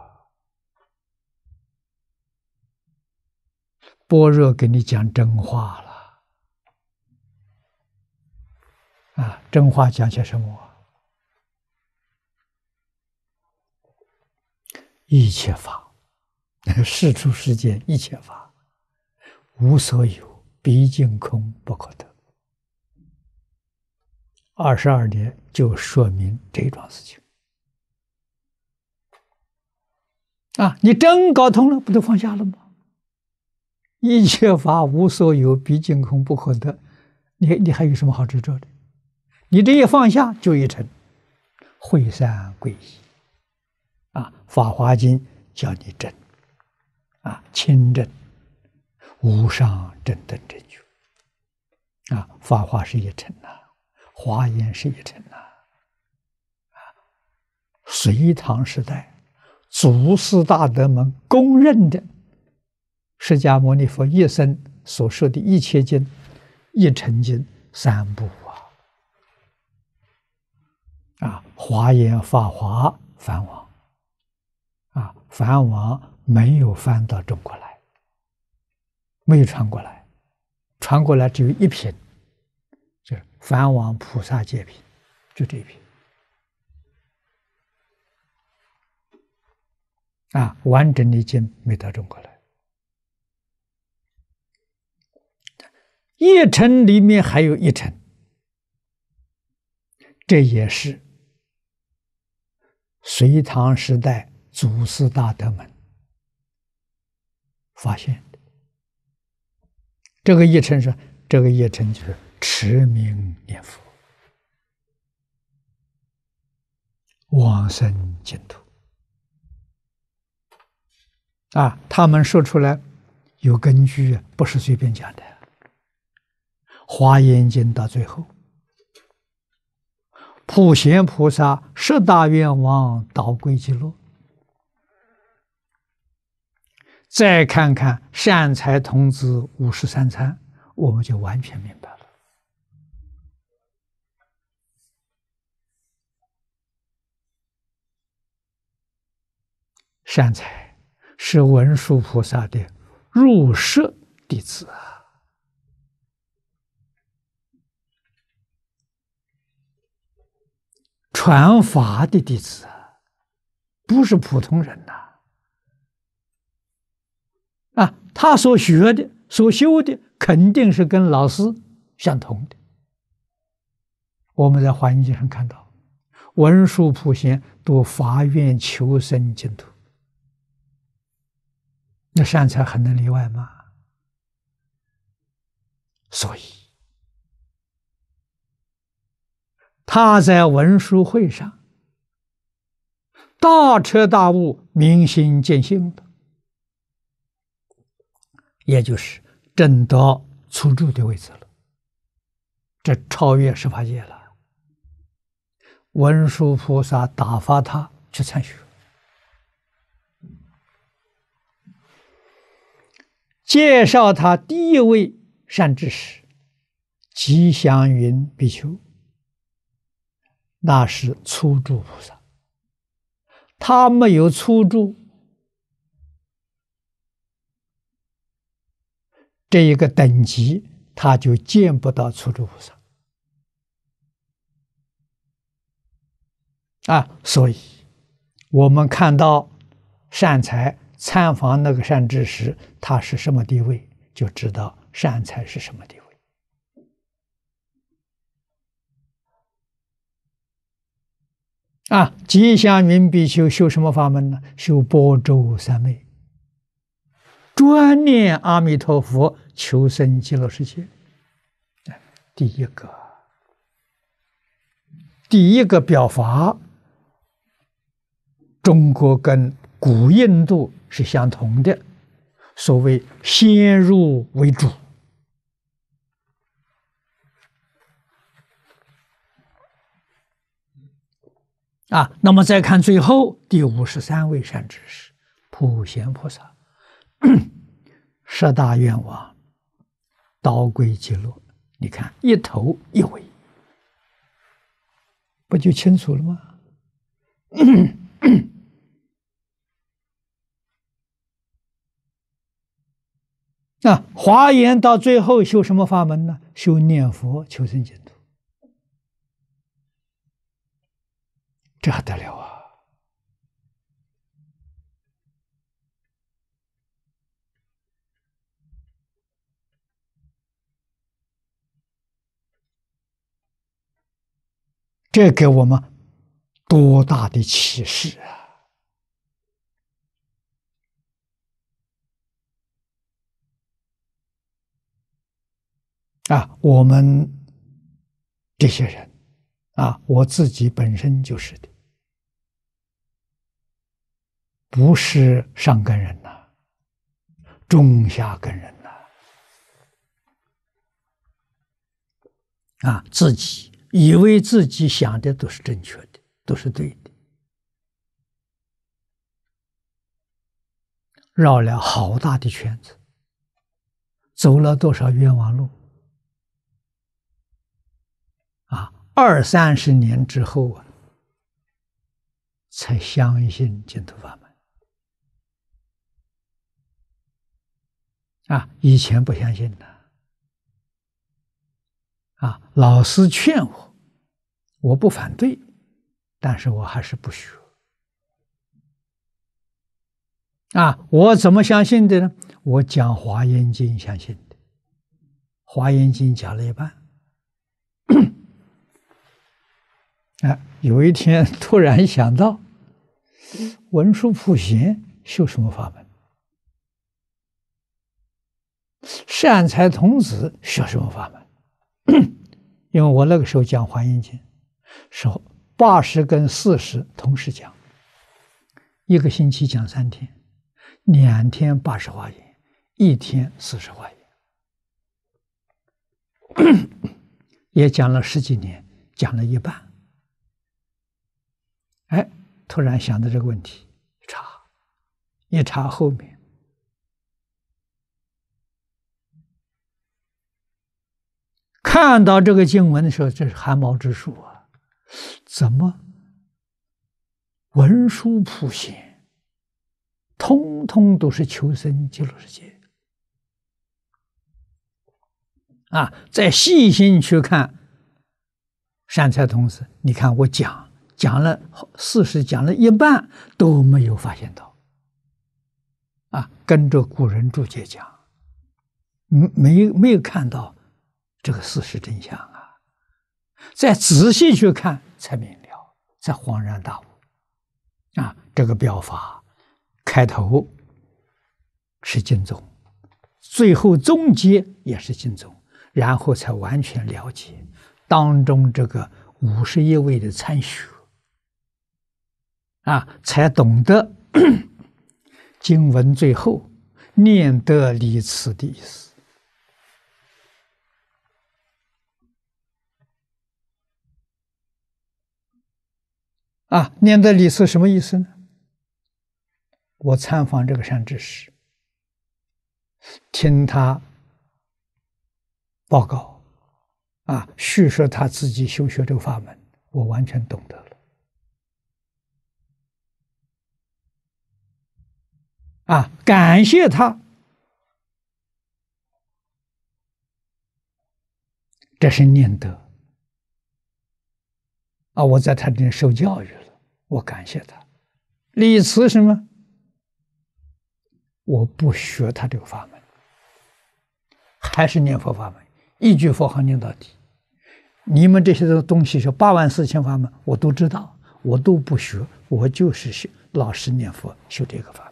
般若给你讲真话了啊！真话讲些什么？一切法，*laughs* 世出世间一切法，无所有，毕竟空，不可得。二十二点就说明这桩事情啊！你真搞通了，不都放下了吗？一切法无所有，毕竟空不可得。你你还有什么好执着的？你这一放下就一成，会善归一啊！《法华经》叫你正啊，清正、无上正等正觉啊！法华是一成呐，华严是一成呐。啊，隋唐时代，祖师大德们公认的。释迦牟尼佛一生所说的一切经，一乘经三部啊，啊，《华严》《法华》《梵王》，啊，《梵王》没有翻到中国来，没有传过来，传过来只有一品，就《是《梵王菩萨戒品》，就这一品，啊，完整的经没到中国来。一城里面还有一城，这也是隋唐时代祖师大德们发现的。这个一乘是，这个一乘就是持名念佛往生净土啊。他们说出来有根据，不是随便讲的。华严经到最后，普贤菩萨十大愿望导归记录，再看看善财童子五十三参，我们就完全明白了。善财是文殊菩萨的入舍弟子啊。传法的弟子，不是普通人呐！啊，他所学的、所修的，肯定是跟老师相同的。我们在《华严经》上看到，文殊普贤读发愿求生净土，那善财还能例外吗？所以。他在文殊会上大彻大悟、明心见性的，也就是正道初住的位置了，这超越十八界了。文殊菩萨打发他去参学，介绍他第一位善知识吉祥云比丘。那是初住菩萨，他没有初住这一个等级，他就见不到初住菩萨。啊，所以我们看到善财参访那个善知识，他是什么地位，就知道善财是什么地位。啊，吉祥云比丘修什么法门呢？修波州三昧，专念阿弥陀佛，求生极乐世界。第一个，第一个表法，中国跟古印度是相同的，所谓先入为主。啊，那么再看最后第五十三位善知识，普贤菩萨，十大愿望，刀归极乐。你看，一头一尾，不就清楚了吗？那 *coughs* 华严到最后修什么法门呢？修念佛求生极乐。这得了啊！这给我们多大的启示啊！啊，我们这些人，啊，我自己本身就是的。不是上根人呐，中下根人呐，啊，自己以为自己想的都是正确的，都是对的，绕了好大的圈子，走了多少冤枉路，啊，二三十年之后啊，才相信净土法门。啊，以前不相信的，啊，老师劝我，我不反对，但是我还是不学。啊，我怎么相信的呢？我讲《华严经》相信的，《华严经》讲了一半，哎，有一天突然想到，文殊普贤修什么法门？善财童子学什么法门？*clears throat* 因为我那个时候讲华严经，时候八十跟四十同时讲，一个星期讲三天，两天八十华严，一天四十华严，*clears throat* 也讲了十几年，讲了一半。哎，突然想到这个问题，查，一查后面。看到这个经文的时候，这是汗毛之竖啊！怎么文殊普贤，通通都是求生极乐世界啊？再细心去看善财童子，你看我讲讲了四十，讲了一半都没有发现到啊！跟着古人注解讲，没没没有看到。这个事实真相啊，再仔细去看，才明了，才恍然大悟，啊，这个表法，开头是敬宗，最后终结也是敬宗，然后才完全了解当中这个五十一位的参学，啊，才懂得 *coughs* 经文最后念得离此的意思。啊，念的里是什么意思呢？我参访这个善知识，听他报告，啊，叙说他自己修学这个法门，我完全懂得了，啊，感谢他，这是念德。啊，我在他这里受教育了，我感谢他。礼慈什么？我不学他这个法门，还是念佛法门，一句佛号念到底。你们这些的东西是八万四千法门，我都知道，我都不学，我就是学老实念佛，修这个法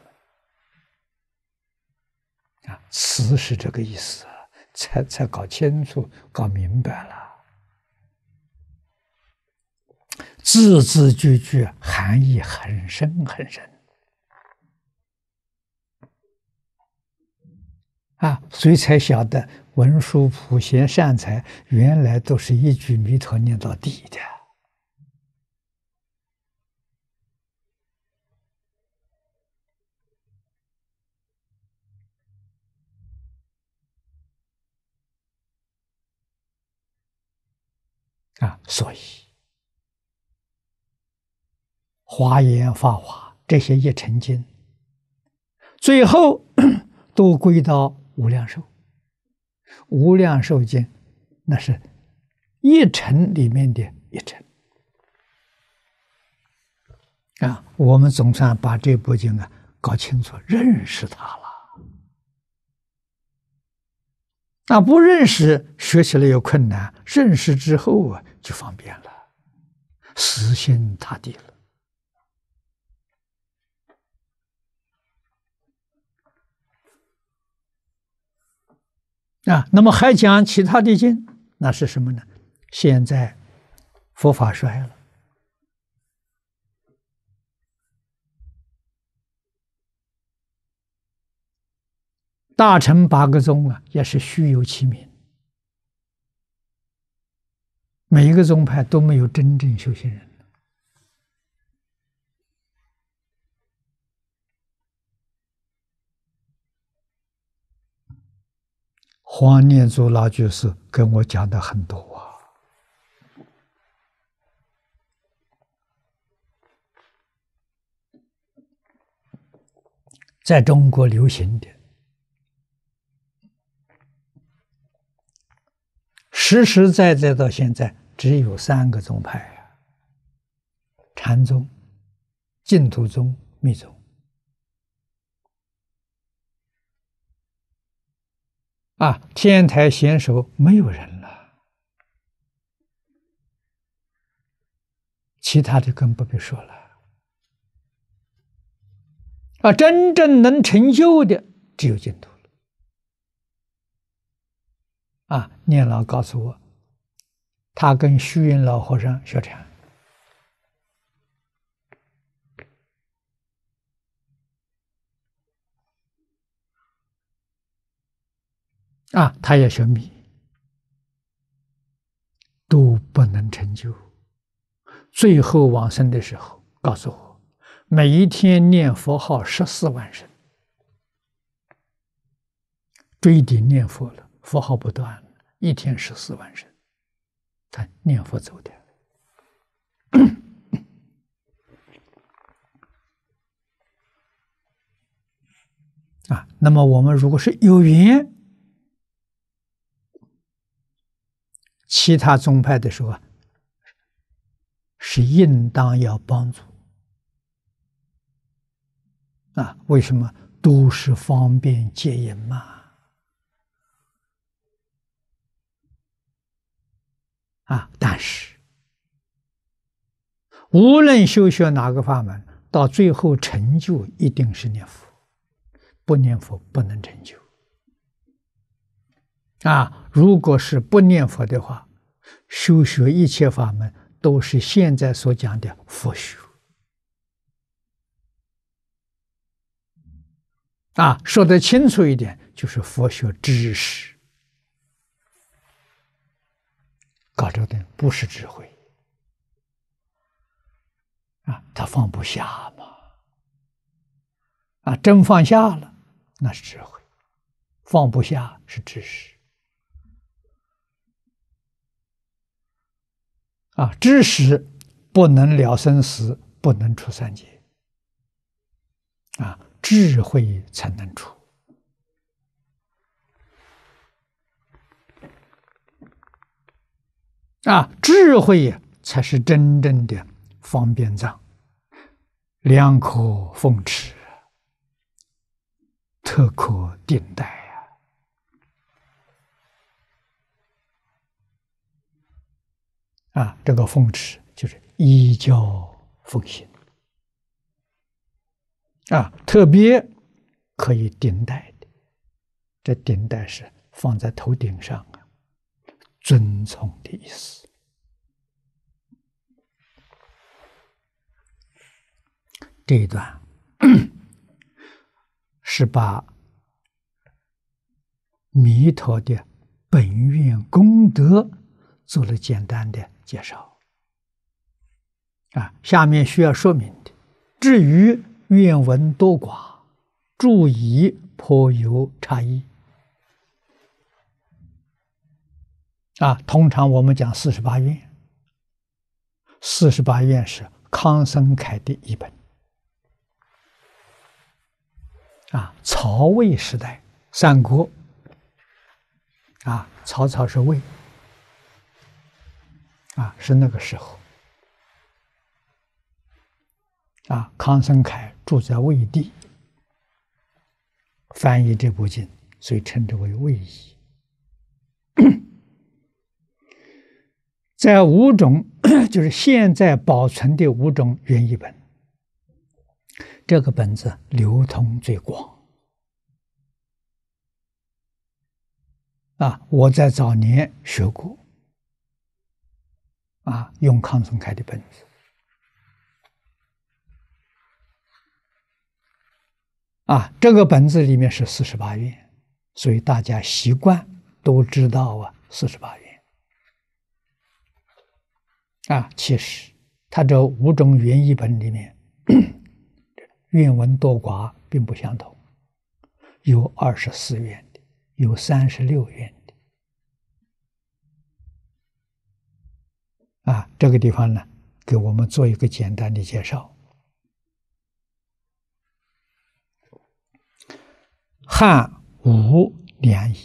门。啊，词是这个意思，才才搞清楚，搞明白了。字字句句含义很深很深，啊，所以才晓得文殊普贤善财原来都是一句弥陀念到底的，啊，所以。华严法华这些一成经，最后 *clears throat* 都归到无量寿，无量寿经，那是一成里面的一成。啊！我们总算把这部经啊搞清楚，认识它了。那不认识，学起来有困难；认识之后啊，就方便了，死心塌地了。啊，那么还讲其他的经，那是什么呢？现在佛法衰了，大乘八个宗啊，也是虚有其名，每一个宗派都没有真正修行人。黄念祖那句是跟我讲的很多啊，在中国流行的，实实在在到现在只有三个宗派禅宗、净土宗、密宗。啊，天台显首没有人了，其他的更不必说了。啊，真正能成就的只有净土了。啊，念老告诉我，他跟虚云老和尚学禅。啊，他也学米，都不能成就。最后往生的时候，告诉我，每一天念佛号十四万声，追顶念佛了，佛号不断，一天十四万声，他念佛走的。*coughs* 啊，那么我们如果是有缘。其他宗派的时候啊，是应当要帮助啊？为什么？都是方便戒淫嘛。啊，但是，无论修学哪个法门，到最后成就一定是念佛，不念佛不能成就。啊，如果是不念佛的话，修学一切法门都是现在所讲的佛学。啊，说的清楚一点，就是佛学知识。搞这的不是智慧啊，他放不下嘛。啊，真放下了，那是智慧；放不下是知识。啊，知识不能了生死，不能出三界。啊，智慧才能出。啊，智慧才是真正的方便藏，两可奉持，特可定待。啊，这个奉持就是依教奉行啊，特别可以顶戴的。这顶戴是放在头顶上啊，尊崇的意思。这一段是把弥陀的本愿功德做了简单的。介绍啊，下面需要说明的，至于愿闻多寡，注意颇有差异啊。通常我们讲四十八愿，四十八愿是康僧铠的一本啊。曹魏时代，三国啊，曹操是魏。啊，是那个时候。啊，康僧铠住在魏地，翻译这部经，所以称之为魏译。在五种，*coughs* 就是现在保存的五种原译本，这个本子流通最广。啊，我在早年学过。啊，用康松开的本子。啊，这个本子里面是四十八愿，所以大家习惯都知道啊，四十八愿。啊，其实他这五种园译本里面，*clears throat* 愿文多寡并不相同，有二十四愿的，有三十六愿的。啊，这个地方呢，给我们做一个简单的介绍。汉武两矣，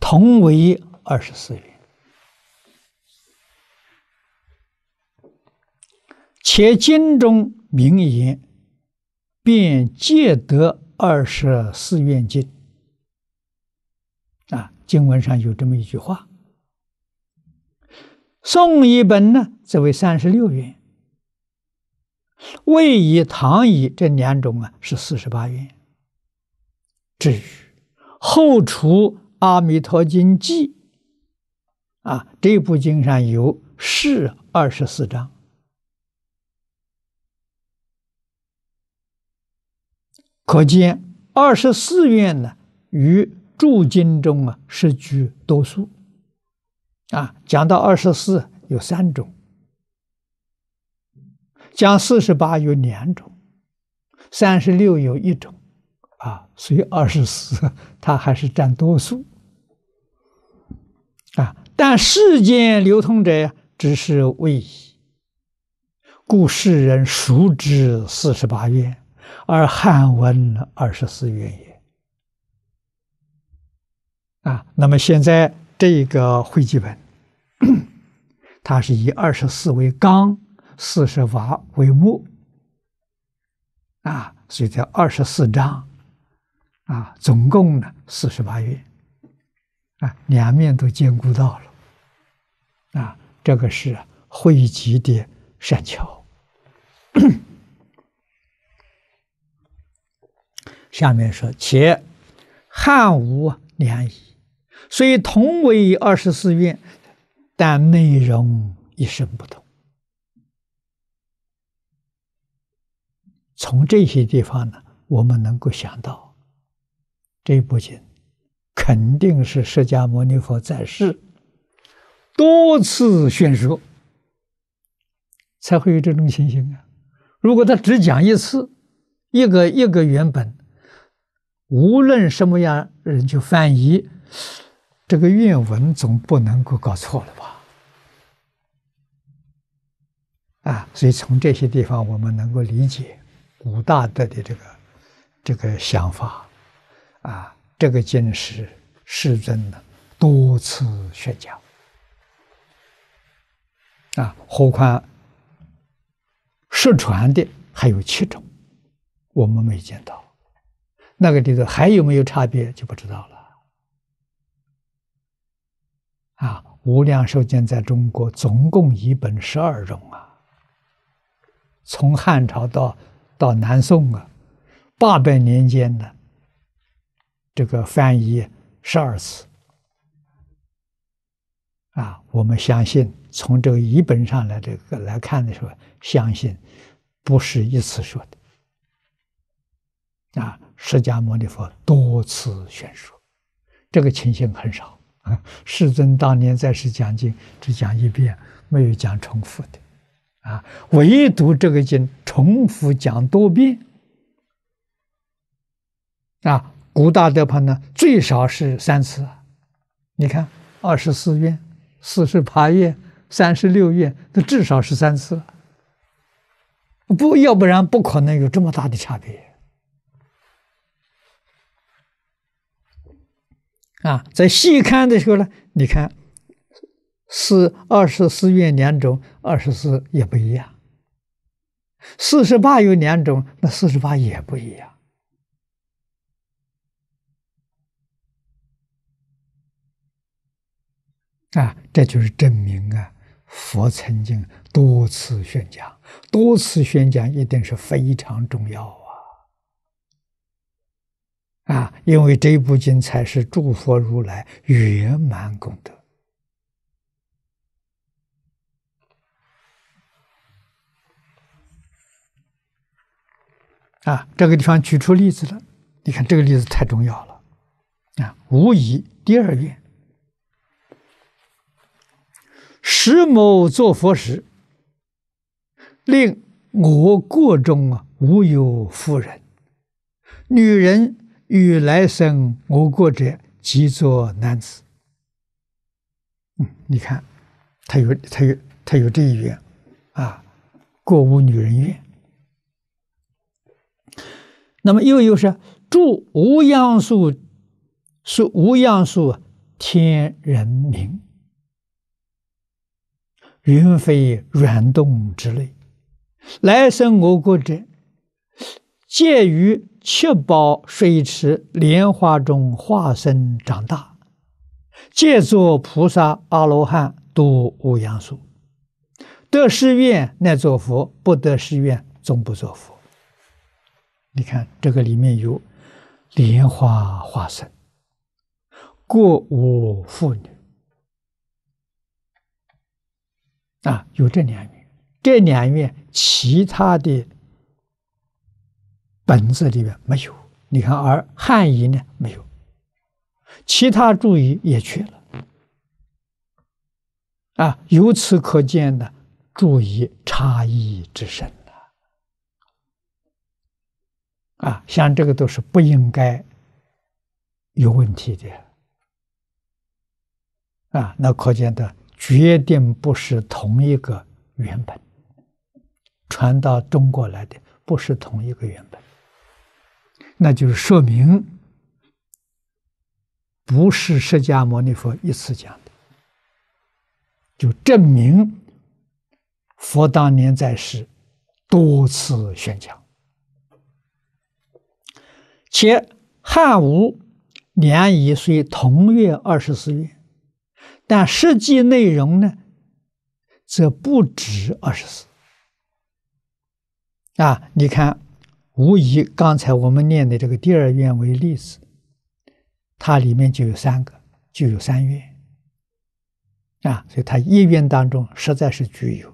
同为二十四元，且经中名言，便借得二十四愿经。经文上有这么一句话：“宋一本呢，则为三十六元；魏以唐以这两种啊是四十八元。至于后厨阿弥陀经记》啊，这部经上有是二十四章，可见二十四院呢与。”注经中啊是居多数啊，讲到二十四有三种，讲四十八有两种，三十六有一种，啊，所以二十四它还是占多数啊。但世间流通者只是为。矣，故世人熟知四十八愿，而汉文二十四愿也。啊，那么现在这个会记本，*clears throat* 它是以二十四为纲，四十八为目，啊，所以叫二十四章，啊，总共呢四十八页，啊，两面都兼顾到了，啊，这个是汇集的善巧。*coughs* 下面说，且汉武两矣。所以，同为二十四愿，但内容一生不同。从这些地方呢，我们能够想到，这不仅肯定是释迦牟尼佛在世多次宣说，才会有这种情形啊。如果他只讲一次，一个一个原本，无论什么样人就翻译。这个愿文总不能够搞错了吧？啊，所以从这些地方我们能够理解古大德的这个这个想法啊，这个经是世尊的多次宣讲啊，何况失传的还有七种，我们没见到，那个地方还有没有差别就不知道了。啊，无量寿经在中国总共一本十二种啊，从汉朝到到南宋啊，八百年间的这个翻译十二次啊。我们相信，从这个一本上来这个来看的时候，相信不是一次说的啊。释迦牟尼佛多次宣说，这个情形很少。*laughs* 世尊当年在世讲经，只讲一遍，没有讲重复的，啊，唯独这个经重复讲多遍，啊，古大德盘呢，最少是三次，你看二十四月、四十八月、三十六月，都至少是三次，不要不然不可能有这么大的差别。啊，在细看的时候呢，你看，四二十四月两种，二十四也不一样；四十八有两种，那四十八也不一样。啊，这就是证明啊，佛曾经多次宣讲，多次宣讲一定是非常重要啊。啊，因为这部经才是诸佛如来圆满功德啊！这个地方举出例子了，你看这个例子太重要了啊！无疑，第二遍，石某作佛时，令我过中啊，无有妇人女人。欲来生我国者，即作男子。嗯，你看，他有他有他有这一愿，啊，过无女人愿。那么又又是住无样树，是无样树，天人明，云飞软动之类。来生我国者，介于。七宝水池莲花中化身长大，皆作菩萨阿罗汉，度五阳数，得是愿乃作佛；不得是愿，终不作佛。你看这个里面有莲花化身，过五妇女啊，有这两愿，这两愿其他的。本字里面没有，你看，而汉语呢没有，其他注意也缺了，啊，由此可见呢，注意差异之深啊，像这个都是不应该有问题的，啊，那可见的，决定不是同一个原本传到中国来的，不是同一个原本。那就是说明，不是释迦牟尼佛一次讲的，就证明佛当年在世多次宣讲。且汉武年已虽同月二十四日，但实际内容呢，则不止二十四。啊，你看。无疑，刚才我们念的这个第二愿为例子，它里面就有三个，就有三愿啊。所以它一愿当中，实在是具有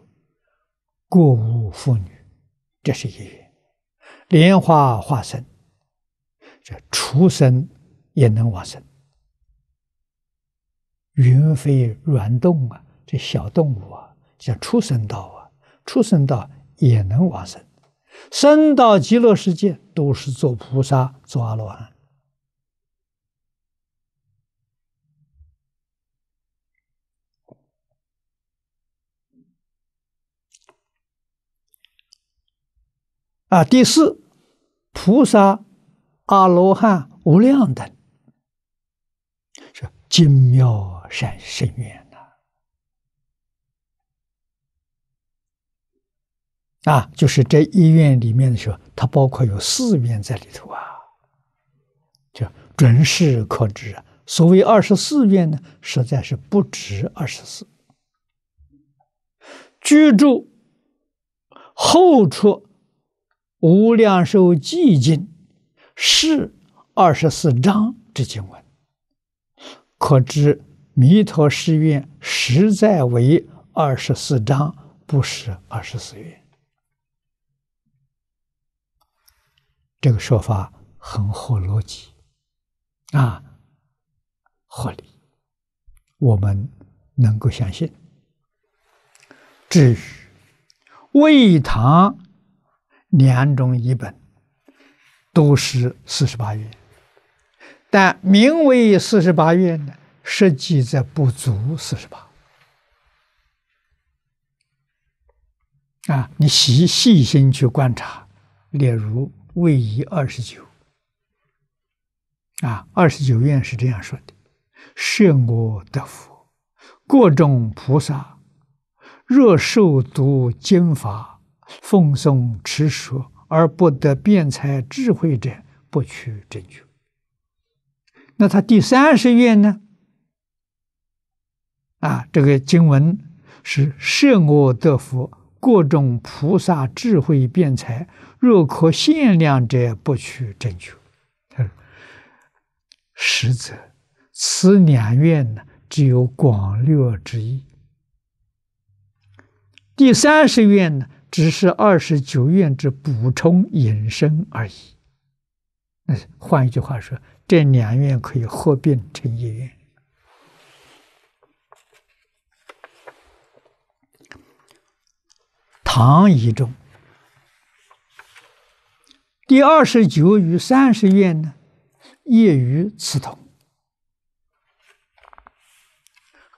过无妇女，这是一愿；莲花化身，这畜生也能往生；云飞软动啊，这小动物啊，像畜生道啊，畜生道也能往生。生到极乐世界，都是做菩萨、做阿罗汉。啊，第四，菩萨、阿罗汉、无量等，是精妙善深远。啊，就是这医院里面的时候，它包括有四院在里头啊，就准是可知啊。所谓二十四院呢，实在是不止二十四。居住后出无量寿寂静是二十四章之经文，可知弥陀十愿实在为二十四章，不是二十四愿。这个说法很合逻辑，啊，合理，我们能够相信。至于魏唐两种译本，都是四十八愿，但名为四十八愿呢，实际在不足四十八。啊，你细细心去观察，例如。位移二十九，啊，二十九愿是这样说的：设我得福，各种菩萨，若受读经法，奉诵持说，而不得辩才智慧者，不取正觉。那他第三十愿呢？啊，这个经文是设我得福。各种菩萨智慧辩才，若可限量者，不去争取。实则，此两愿呢，只有广略之意。第三十愿呢，只是二十九愿之补充引申而已。嗯，换一句话说，这两愿可以合并成一愿。唐仪中，第二十九与三十愿呢，业余此同，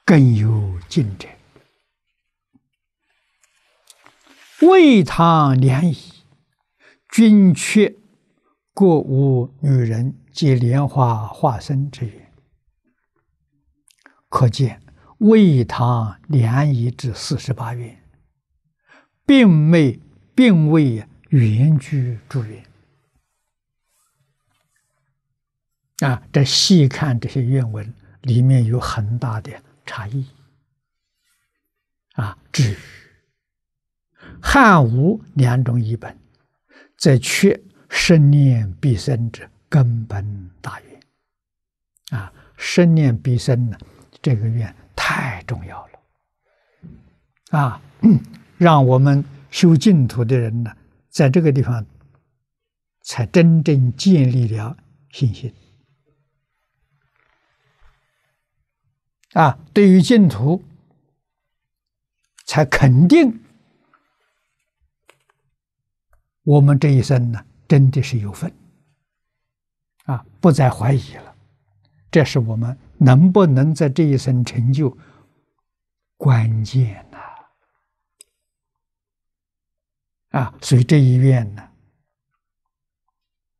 更有进展。未唐联谊，君却过无女人及莲花化身之缘。可见未唐联谊至四十八月。并未，并未原居住院。啊！这细看这些原文，里面有很大的差异啊！至于汉吴两种译本，则缺“生念必生”之根本大愿啊！“生念必生”呢，这个愿太重要了啊！嗯让我们修净土的人呢，在这个地方才真正建立了信心啊！对于净土，才肯定我们这一生呢，真的是有份啊，不再怀疑了。这是我们能不能在这一生成就关键。啊，所以这一愿呢，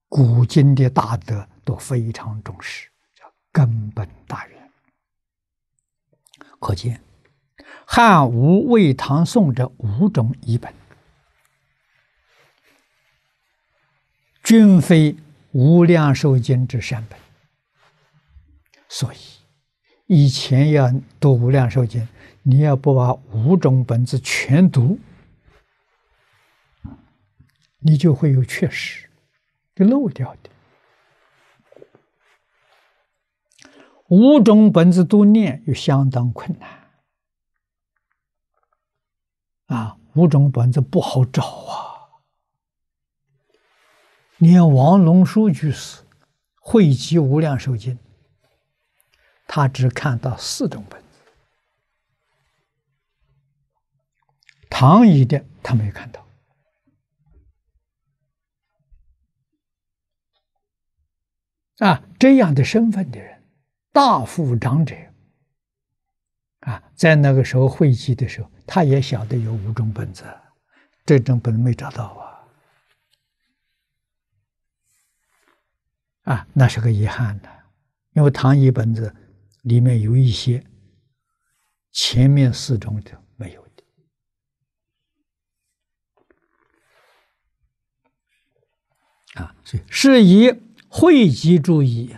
古今的大德都非常重视，叫根本大愿。可见汉、吴、魏、唐、宋这五种译本，均非无量寿经之善本。所以以前要读无量寿经，你要不把五种本子全读。你就会有缺失，给漏掉的。五种本子都念，又相当困难。啊，五种本子不好找啊！你看王龙书居士汇集《无量寿经》，他只看到四种本子，唐译的他没看到。啊，这样的身份的人，大富长者，啊，在那个时候汇集的时候，他也晓得有五种本子，这种本没找到啊，啊，那是个遗憾的，因为唐一本子里面有一些前面四种的没有的，啊，是以。汇集注意，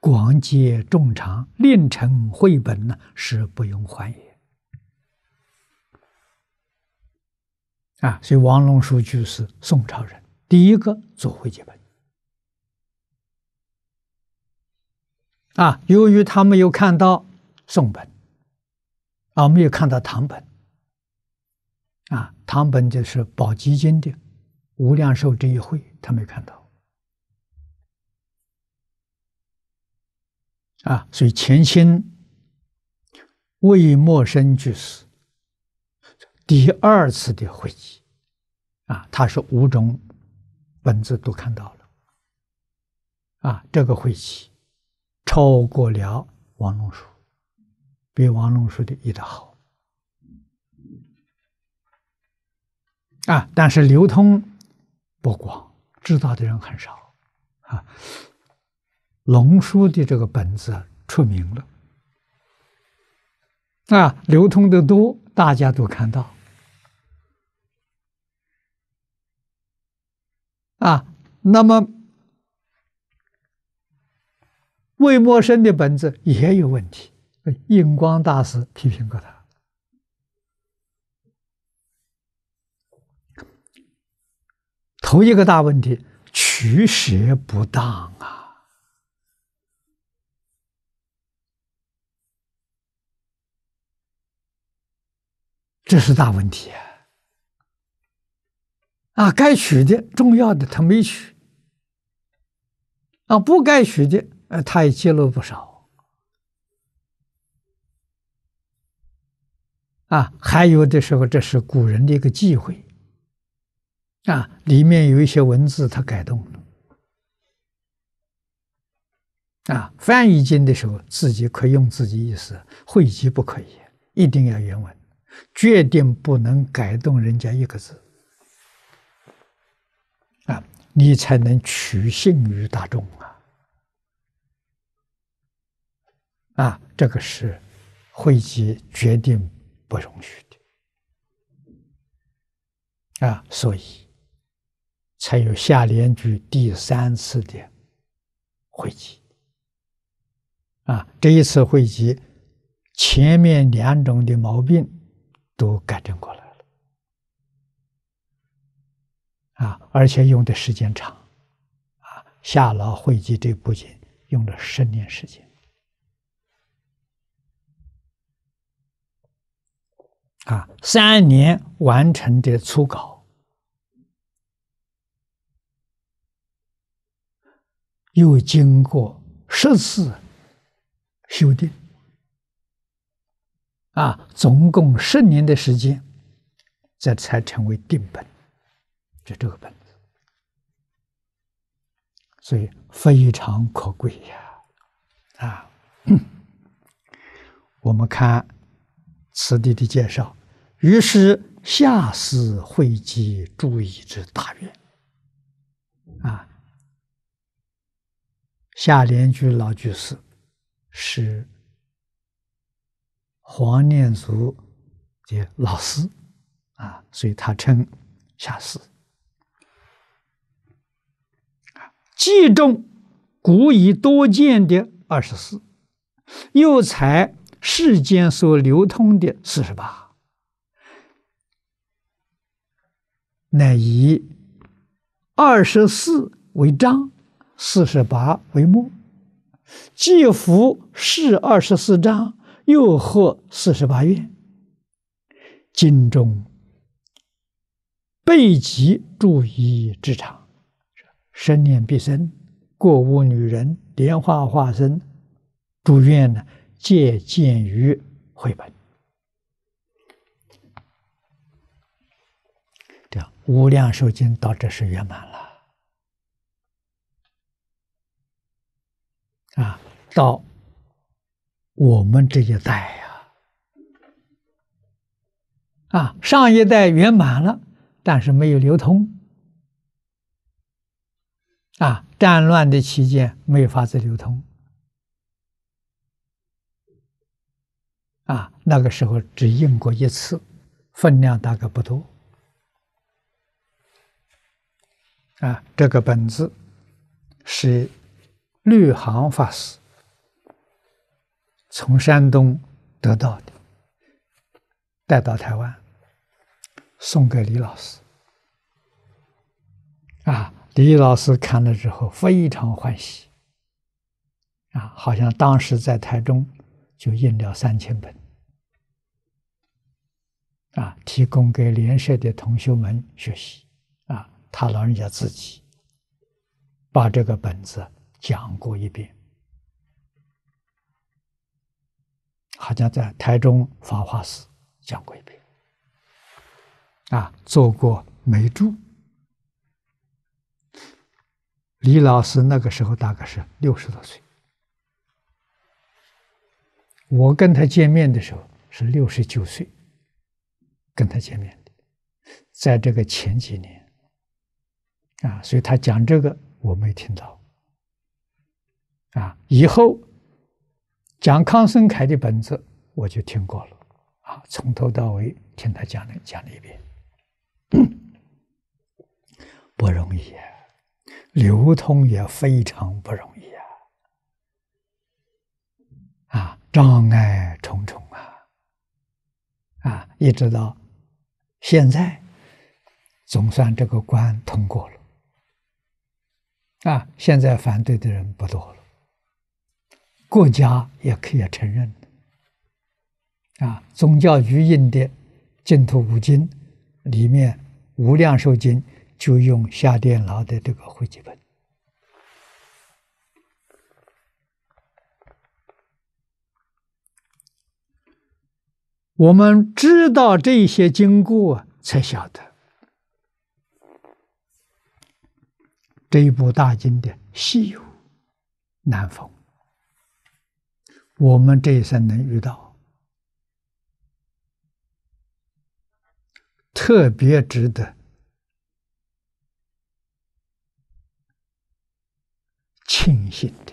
广结众长，练成绘本呢，是不用还也。啊，所以王龙书就是宋朝人，第一个做汇解本。啊，由于他没有看到宋本，啊，没有看到唐本，啊，唐本就是《宝鸡经》的《无量寿这一会》，他没看到。啊，所以前清魏墨生去世，第二次的会棋，啊，他是五种本子都看到了，啊，这个会棋超过了王龙书，比王龙书的译的好，啊，但是流通不广，知道的人很少，啊。龙书的这个本子出名了，啊，流通的多，大家都看到，啊，那么魏墨生的本子也有问题，印光大师批评过他，头一个大问题，取舍不当啊。这是大问题啊！啊，该取的重要的他没取，啊，不该取的，呃，他也揭露不少。啊，还有的时候，这是古人的一个忌讳。啊，里面有一些文字他改动了。啊，翻译经的时候，自己可以用自己意思，汇集不可以，一定要原文。决定不能改动人家一个字啊，你才能取信于大众啊！啊，这个是会集决定不容许的啊，所以才有下联句第三次的会集啊，这一次会集前面两种的毛病。都改正过来了，啊！而且用的时间长，啊，夏老汇集这部书用了十年时间，啊，三年完成的初稿，又经过十次修订。啊，总共十年的时间，这才成为定本，就这个本子，所以非常可贵呀！啊，*coughs* 我们看此地的介绍，于是下寺汇集诸邑之大愿，啊，下联句老居士是。黄念祖的老师啊，所以他称下士。啊，既中古已多见的二十四，又采世间所流通的四十八，乃以二十四为章，四十八为末，既服是二十四章。又贺四十八愿，金中备吉注意之长，生念必生，过无女人，莲花化身，祝愿呢，借鉴于绘本。这样无量寿经到这时圆满了，啊，到。我们这一代呀，啊，上一代圆满了，但是没有流通，啊，战乱的期间没有法子流通，啊，那个时候只用过一次，分量大概不多，啊，这个本子是绿行法师。从山东得到的，带到台湾，送给李老师。啊，李老师看了之后非常欢喜。啊，好像当时在台中就印了三千本，啊，提供给联社的同学们学习。啊，他老人家自己把这个本子讲过一遍。好像在台中法华寺讲过一遍，啊，做过梅竹。李老师那个时候大概是六十多岁，我跟他见面的时候是六十九岁，跟他见面的，在这个前几年，啊，所以他讲这个我没听到，啊，以后。讲康生凯的本子，我就听过了，啊，从头到尾听他讲了讲了一遍，不容易，啊，流通也非常不容易啊，啊，障碍重重啊，啊，一直到现在，总算这个关通过了，啊，现在反对的人不多了。国家也可以承认的啊。宗教局印的净土五经里面，《无量寿经》就用下电牢的这个汇集本。我们知道这些经过，才晓得这一部大经的稀有难逢。我们这一生能遇到，特别值得庆幸的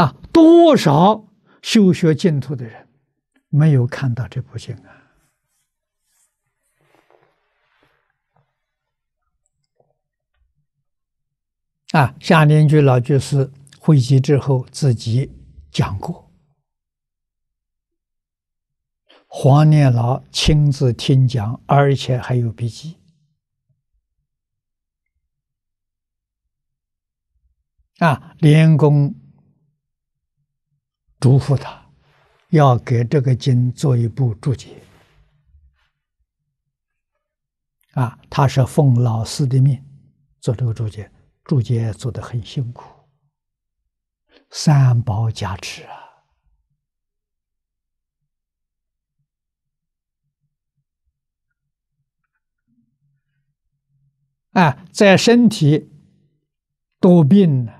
啊！多少修学净土的人没有看到这部经啊？啊，下联句老居士汇集之后自己讲过，黄念老亲自听讲，而且还有笔记。啊，连公嘱咐他，要给这个经做一部注解。啊，他是奉老师的命做这个注解。注解做的很辛苦，三宝加持啊！啊，在身体多病呢，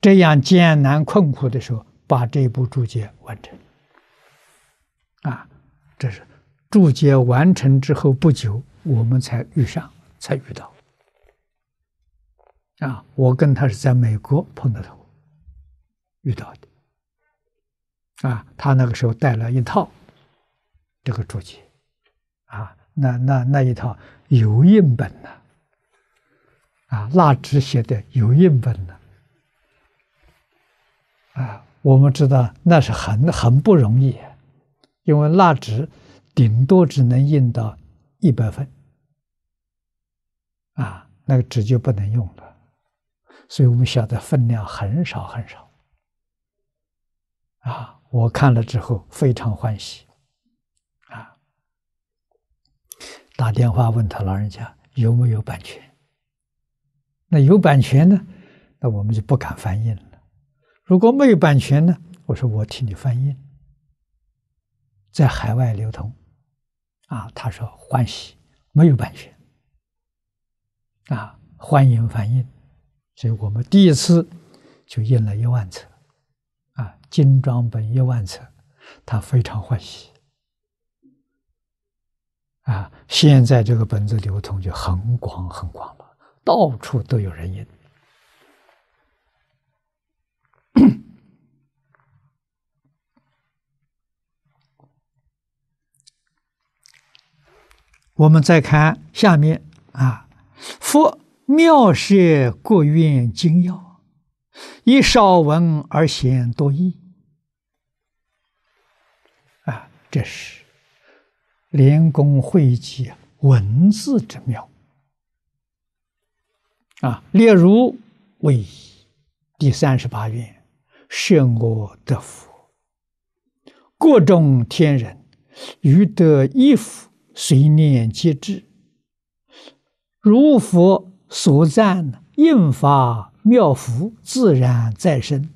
这样艰难困苦的时候，把这部注解完成，啊，这是。注解完成之后不久，我们才遇上，才遇到。啊，我跟他是在美国碰到头，遇到的。啊，他那个时候带了一套，这个注解，啊，那那那一套油印本呢，啊，蜡纸写的油印本呢，啊，我们知道那是很很不容易，因为蜡纸。顶多只能印到一百份，啊，那个纸就不能用了，所以我们晓得分量很少很少，啊，我看了之后非常欢喜，啊，打电话问他老人家有没有版权？那有版权呢，那我们就不敢翻印了；如果没有版权呢，我说我替你翻印，在海外流通。啊，他说欢喜，没有版权，啊，欢迎欢迎，所以我们第一次就印了一万册，啊，精装本一万册，他非常欢喜，啊，现在这个本子流通就很广很广了，到处都有人印。*coughs* 我们再看下面啊，佛妙舍故愿精要，以少文而显多义啊，这是连公会集文字之妙啊。例如为第三十八愿，设我得福，过众天人，于得一福。随念皆至，如佛所赞应法妙福自然再生。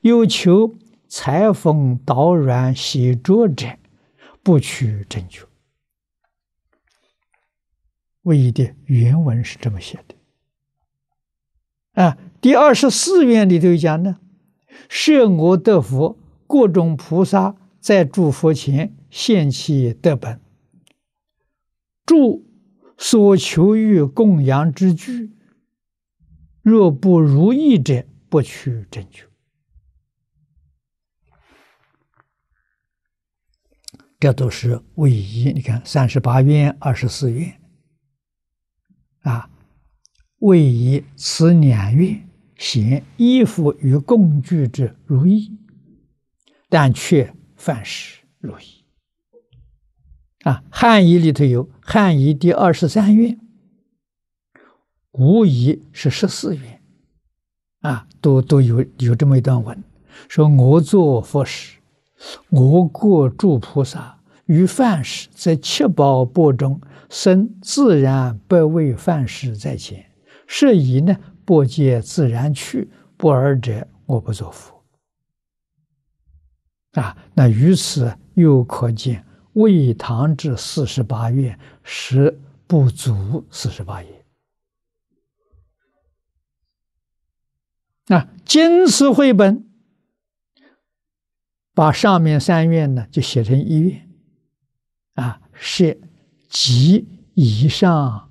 有求裁缝导软写作者，不取正缺。唯一的原文是这么写的。啊，第二十四愿里头讲呢，设我得佛，各种菩萨在诸佛前现其德本。住所求于供养之具，若不如意者，不去争取。这都是位移。你看，三十八元、二十四元，啊，位移此两愿，行衣服与共具之如意，但却凡事如意。啊，汉语里头有汉语第二十三韵，《古译是十四韵，啊，都都有有这么一段文，说我做佛时，我过诸菩萨于梵世，在七宝钵中生，自然不为梵世在前，是以呢，钵界自然去，不尔者，我不做佛。啊，那于此又可见。未唐至四十八月，时不足四十八院。那金石绘本把上面三院呢，就写成一院。啊，是及以上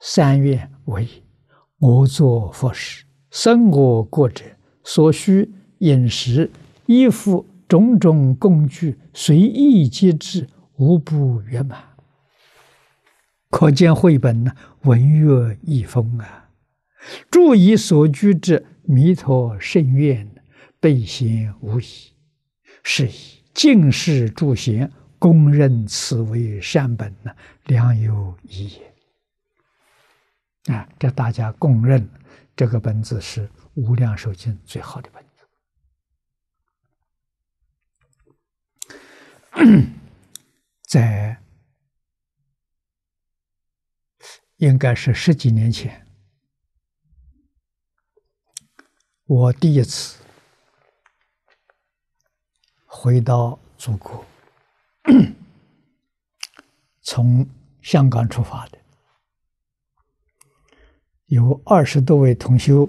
三院为我做佛事，生活过者所需饮食、衣服。种种工具随意皆至，无不圆满。可见绘本呢，文乐义丰啊。住以所居之弥陀圣愿，备贤无疑。是以净世诸贤公认此为善本呢，良有以也。啊，这大家公认，这个本子是无量寿经最好的本。*coughs* 在应该是十几年前，我第一次回到祖国，从香港出发的，有二十多位同修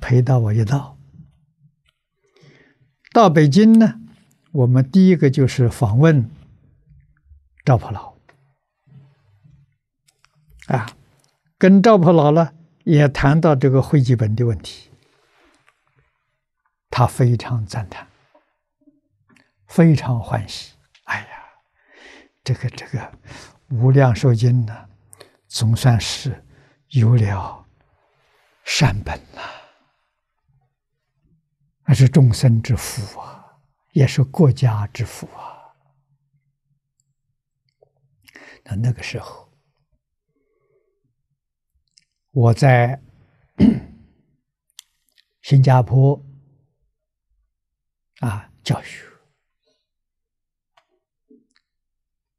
陪到我一道，到北京呢。我们第一个就是访问赵婆老，啊，跟赵婆老呢也谈到这个汇集本的问题，他非常赞叹，非常欢喜。哎呀，这个这个无量寿经呢，总算是有了善本了，那是众生之福啊。也是国家之福啊！那那个时候，我在 *coughs* 新加坡啊，教学，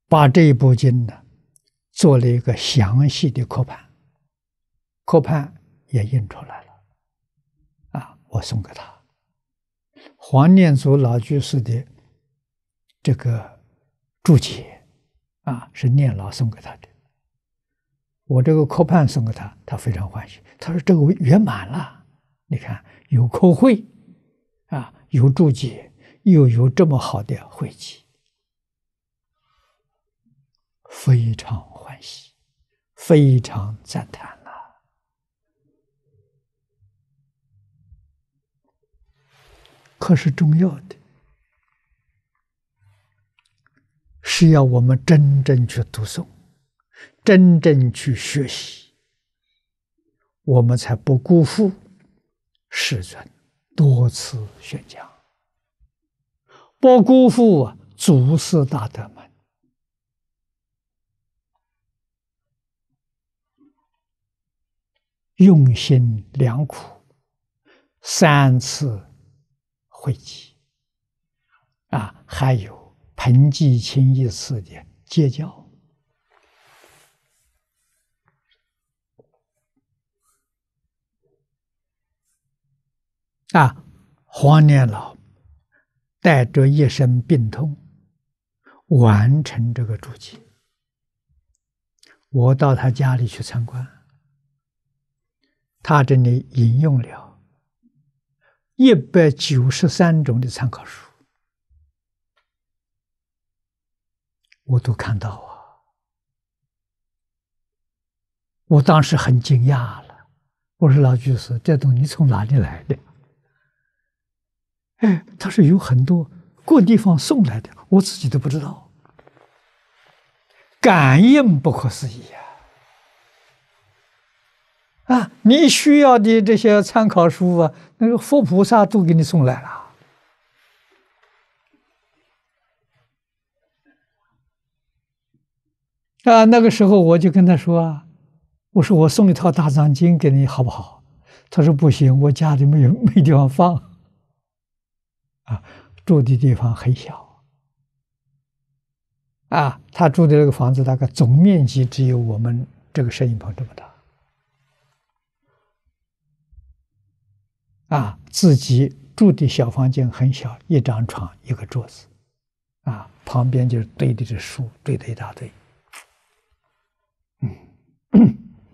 把这一部经呢，做了一个详细的刻盘，刻盘也印出来了，啊，我送给他。黄念祖老居士的这个注解啊，是念老送给他的。我这个客判送给他，他非常欢喜。他说：“这个圆满了，你看有课会啊有注解，又有这么好的会集，非常欢喜，非常赞叹。”可是重要的，是要我们真正去读诵，真正去学习，我们才不辜负世尊多次宣讲，不辜负祖师大德们用心良苦三次。晦气，啊，还有彭继清一次的街角。啊，黄年老带着一身病痛完成这个主题。我到他家里去参观，他这里引用了。一百九十三种的参考书，我都看到啊！我当时很惊讶了，我说老居士，这东西从哪里来的？哎，他说有很多各地方送来的，我自己都不知道，感应不可思议呀！啊，你需要的这些参考书啊，那个佛菩萨都给你送来了。啊，那个时候我就跟他说：“我说我送一套《大藏经》给你，好不好？”他说：“不行，我家里没有没地方放。”啊，住的地方很小。啊，他住的那个房子大概总面积只有我们这个摄影棚这么大。啊，自己住的小房间很小，一张床，一个桌子，啊，旁边就是堆的这书，堆的一大堆，嗯，*coughs*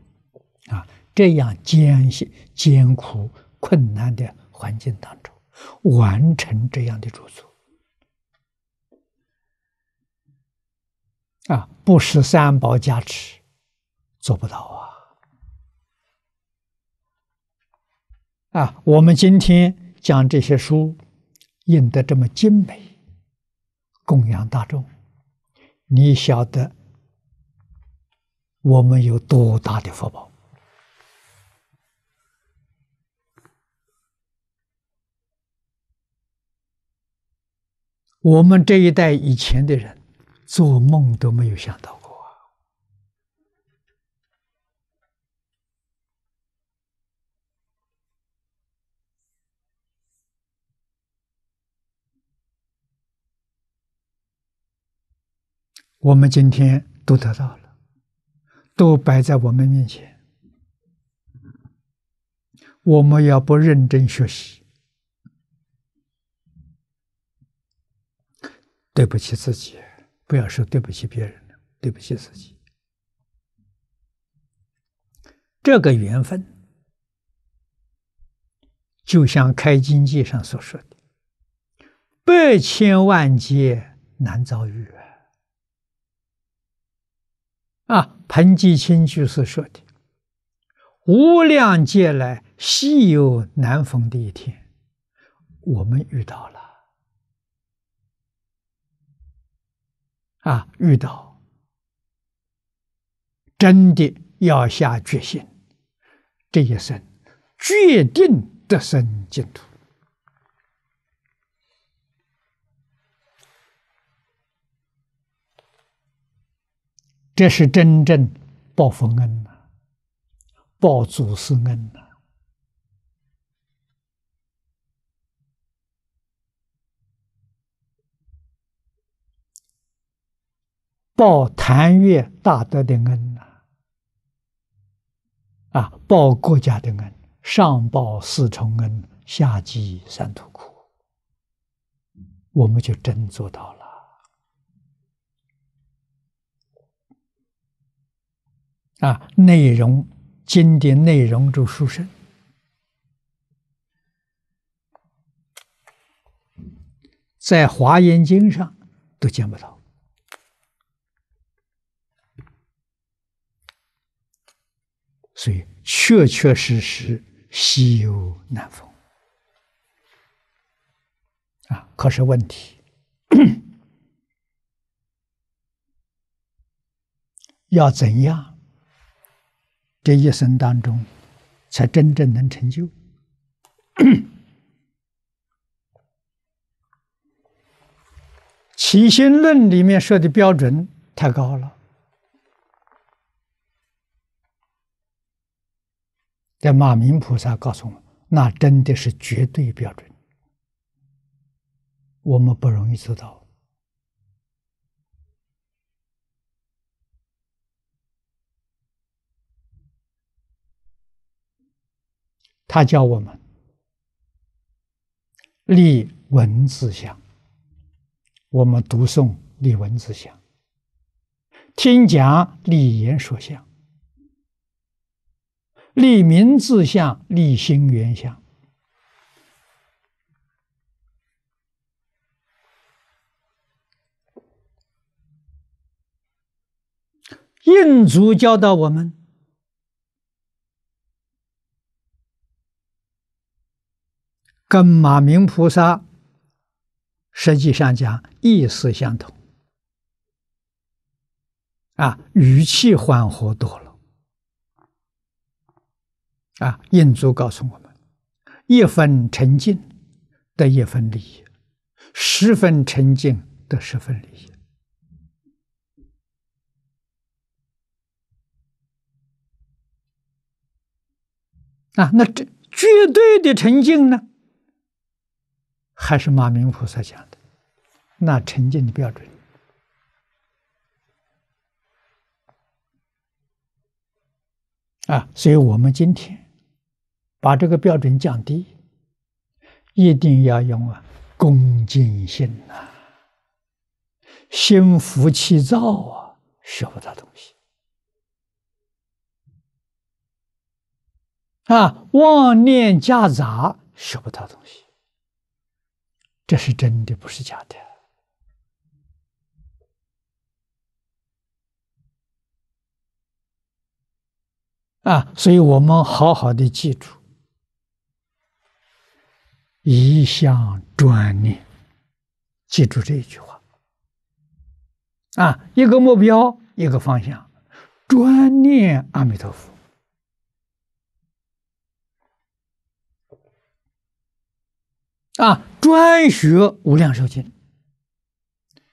啊，这样艰辛、艰苦、困难的环境当中，完成这样的著作，啊，不识三宝加持，做不到啊。啊，我们今天讲这些书印得这么精美，供养大众，你晓得我们有多大的福报？我们这一代以前的人，做梦都没有想到。我们今天都得到了，都摆在我们面前。我们要不认真学习，对不起自己，不要说对不起别人了，对不起自己。这个缘分，就像《开经记》上所说的：“百千万劫难遭遇。”啊，彭继清居士说的：“无量劫来，稀有难逢的一天，我们遇到了。啊，遇到真的要下决心，这一生决定得生净土。”这是真正报佛恩呐，报祖师恩呐，报谭月大德的恩呐，啊，报国家的恩，上报四重恩，下济三途苦，我们就真做到了。啊，内容经典内容就书生。在《华严经》上都见不到，所以确确实实稀有难逢啊！可是问题 *clears throat* 要怎样？这一生当中，才真正能成就。起心论里面说的标准太高了，但马明菩萨告诉我们，那真的是绝对标准，我们不容易做到。他教我们立文字相，我们读诵立文字相，听讲立言所相，立民志相，立心缘相。印祖教导我们。跟马明菩萨实际上讲意思相同，啊，语气缓和多了，啊，印祖告诉我们，一分沉静得一分利益，十分沉静得十分利益，啊，那这绝对的沉静呢？还是马明菩萨讲的，那成净的标准啊，所以我们今天把这个标准降低，一定要用啊恭敬心啊，心浮气躁啊，学不到东西啊，妄念夹杂，学不到东西。这是真的，不是假的。啊，所以我们好好的记住，一向专念，记住这一句话。啊，一个目标，一个方向，专念阿弥陀佛。啊，专学《无量寿经》，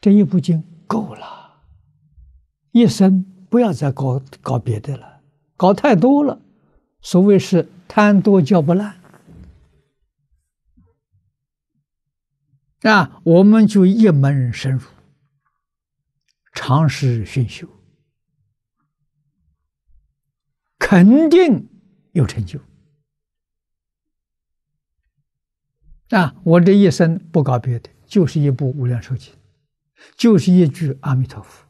这一部经够了，一生不要再搞搞别的了，搞太多了，所谓是贪多嚼不烂。啊，我们就一门深入，尝试熏修，肯定有成就。啊！我这一生不搞别的，就是一部《无量寿经》，就是一句“阿弥陀佛”，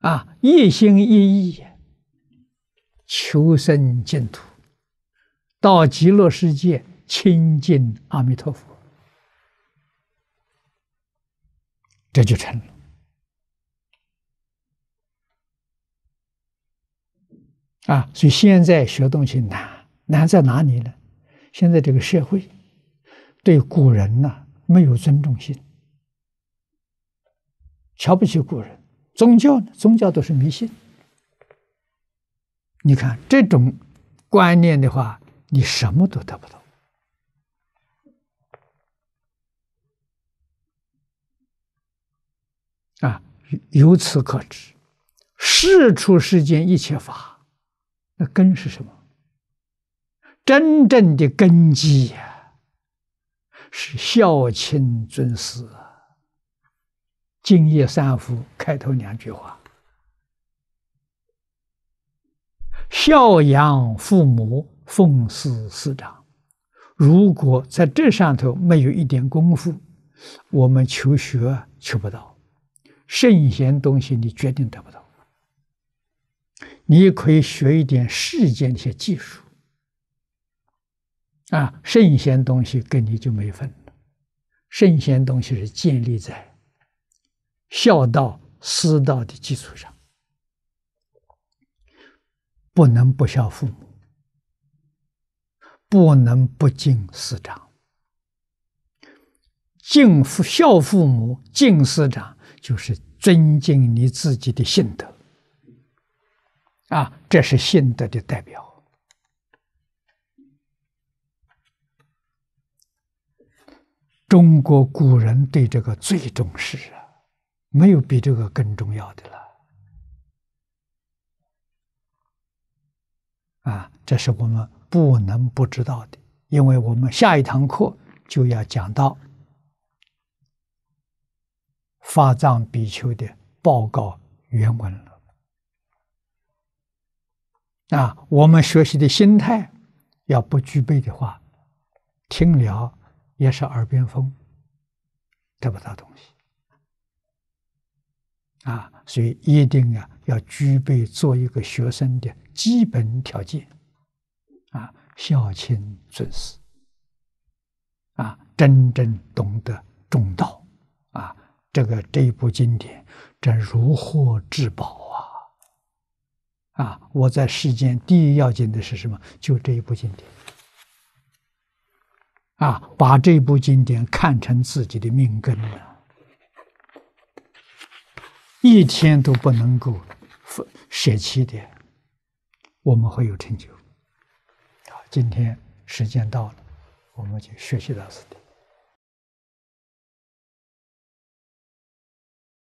啊，一心一意求生净土，到极乐世界亲近阿弥陀佛，这就成了。啊！所以现在学东西难，难在哪里呢？现在这个社会。对古人呐，没有尊重心，瞧不起古人。宗教呢，宗教都是迷信。你看这种观念的话，你什么都得不到。啊，由此可知，事出世间一切法，那根是什么？真正的根基呀！是孝亲尊师敬业三福开头两句话：孝养父母，奉事师长。如果在这上头没有一点功夫，我们求学求不到，圣贤东西你绝对得不到。你也可以学一点世间的一些技术。啊，圣贤东西跟你就没分了。圣贤东西是建立在孝道、师道的基础上，不能不孝父母，不能不敬师长。敬父、孝父母、敬师长，就是尊敬你自己的性德。啊，这是性德的代表。中国古人对这个最重视啊，没有比这个更重要的了。啊，这是我们不能不知道的，因为我们下一堂课就要讲到发藏比丘的报告原文了。啊，我们学习的心态要不具备的话，听了。也是耳边风，得不到东西啊！所以一定啊要具备做一个学生的基本条件啊：孝亲尊师啊，真正懂得中道啊。这个这一部经典，真如获至宝啊！啊，我在世间第一要紧的是什么？就这一部经典。啊，把这部经典看成自己的命根了，一天都不能够舍弃的，我们会有成就。好，今天时间到了，我们就学习到此地。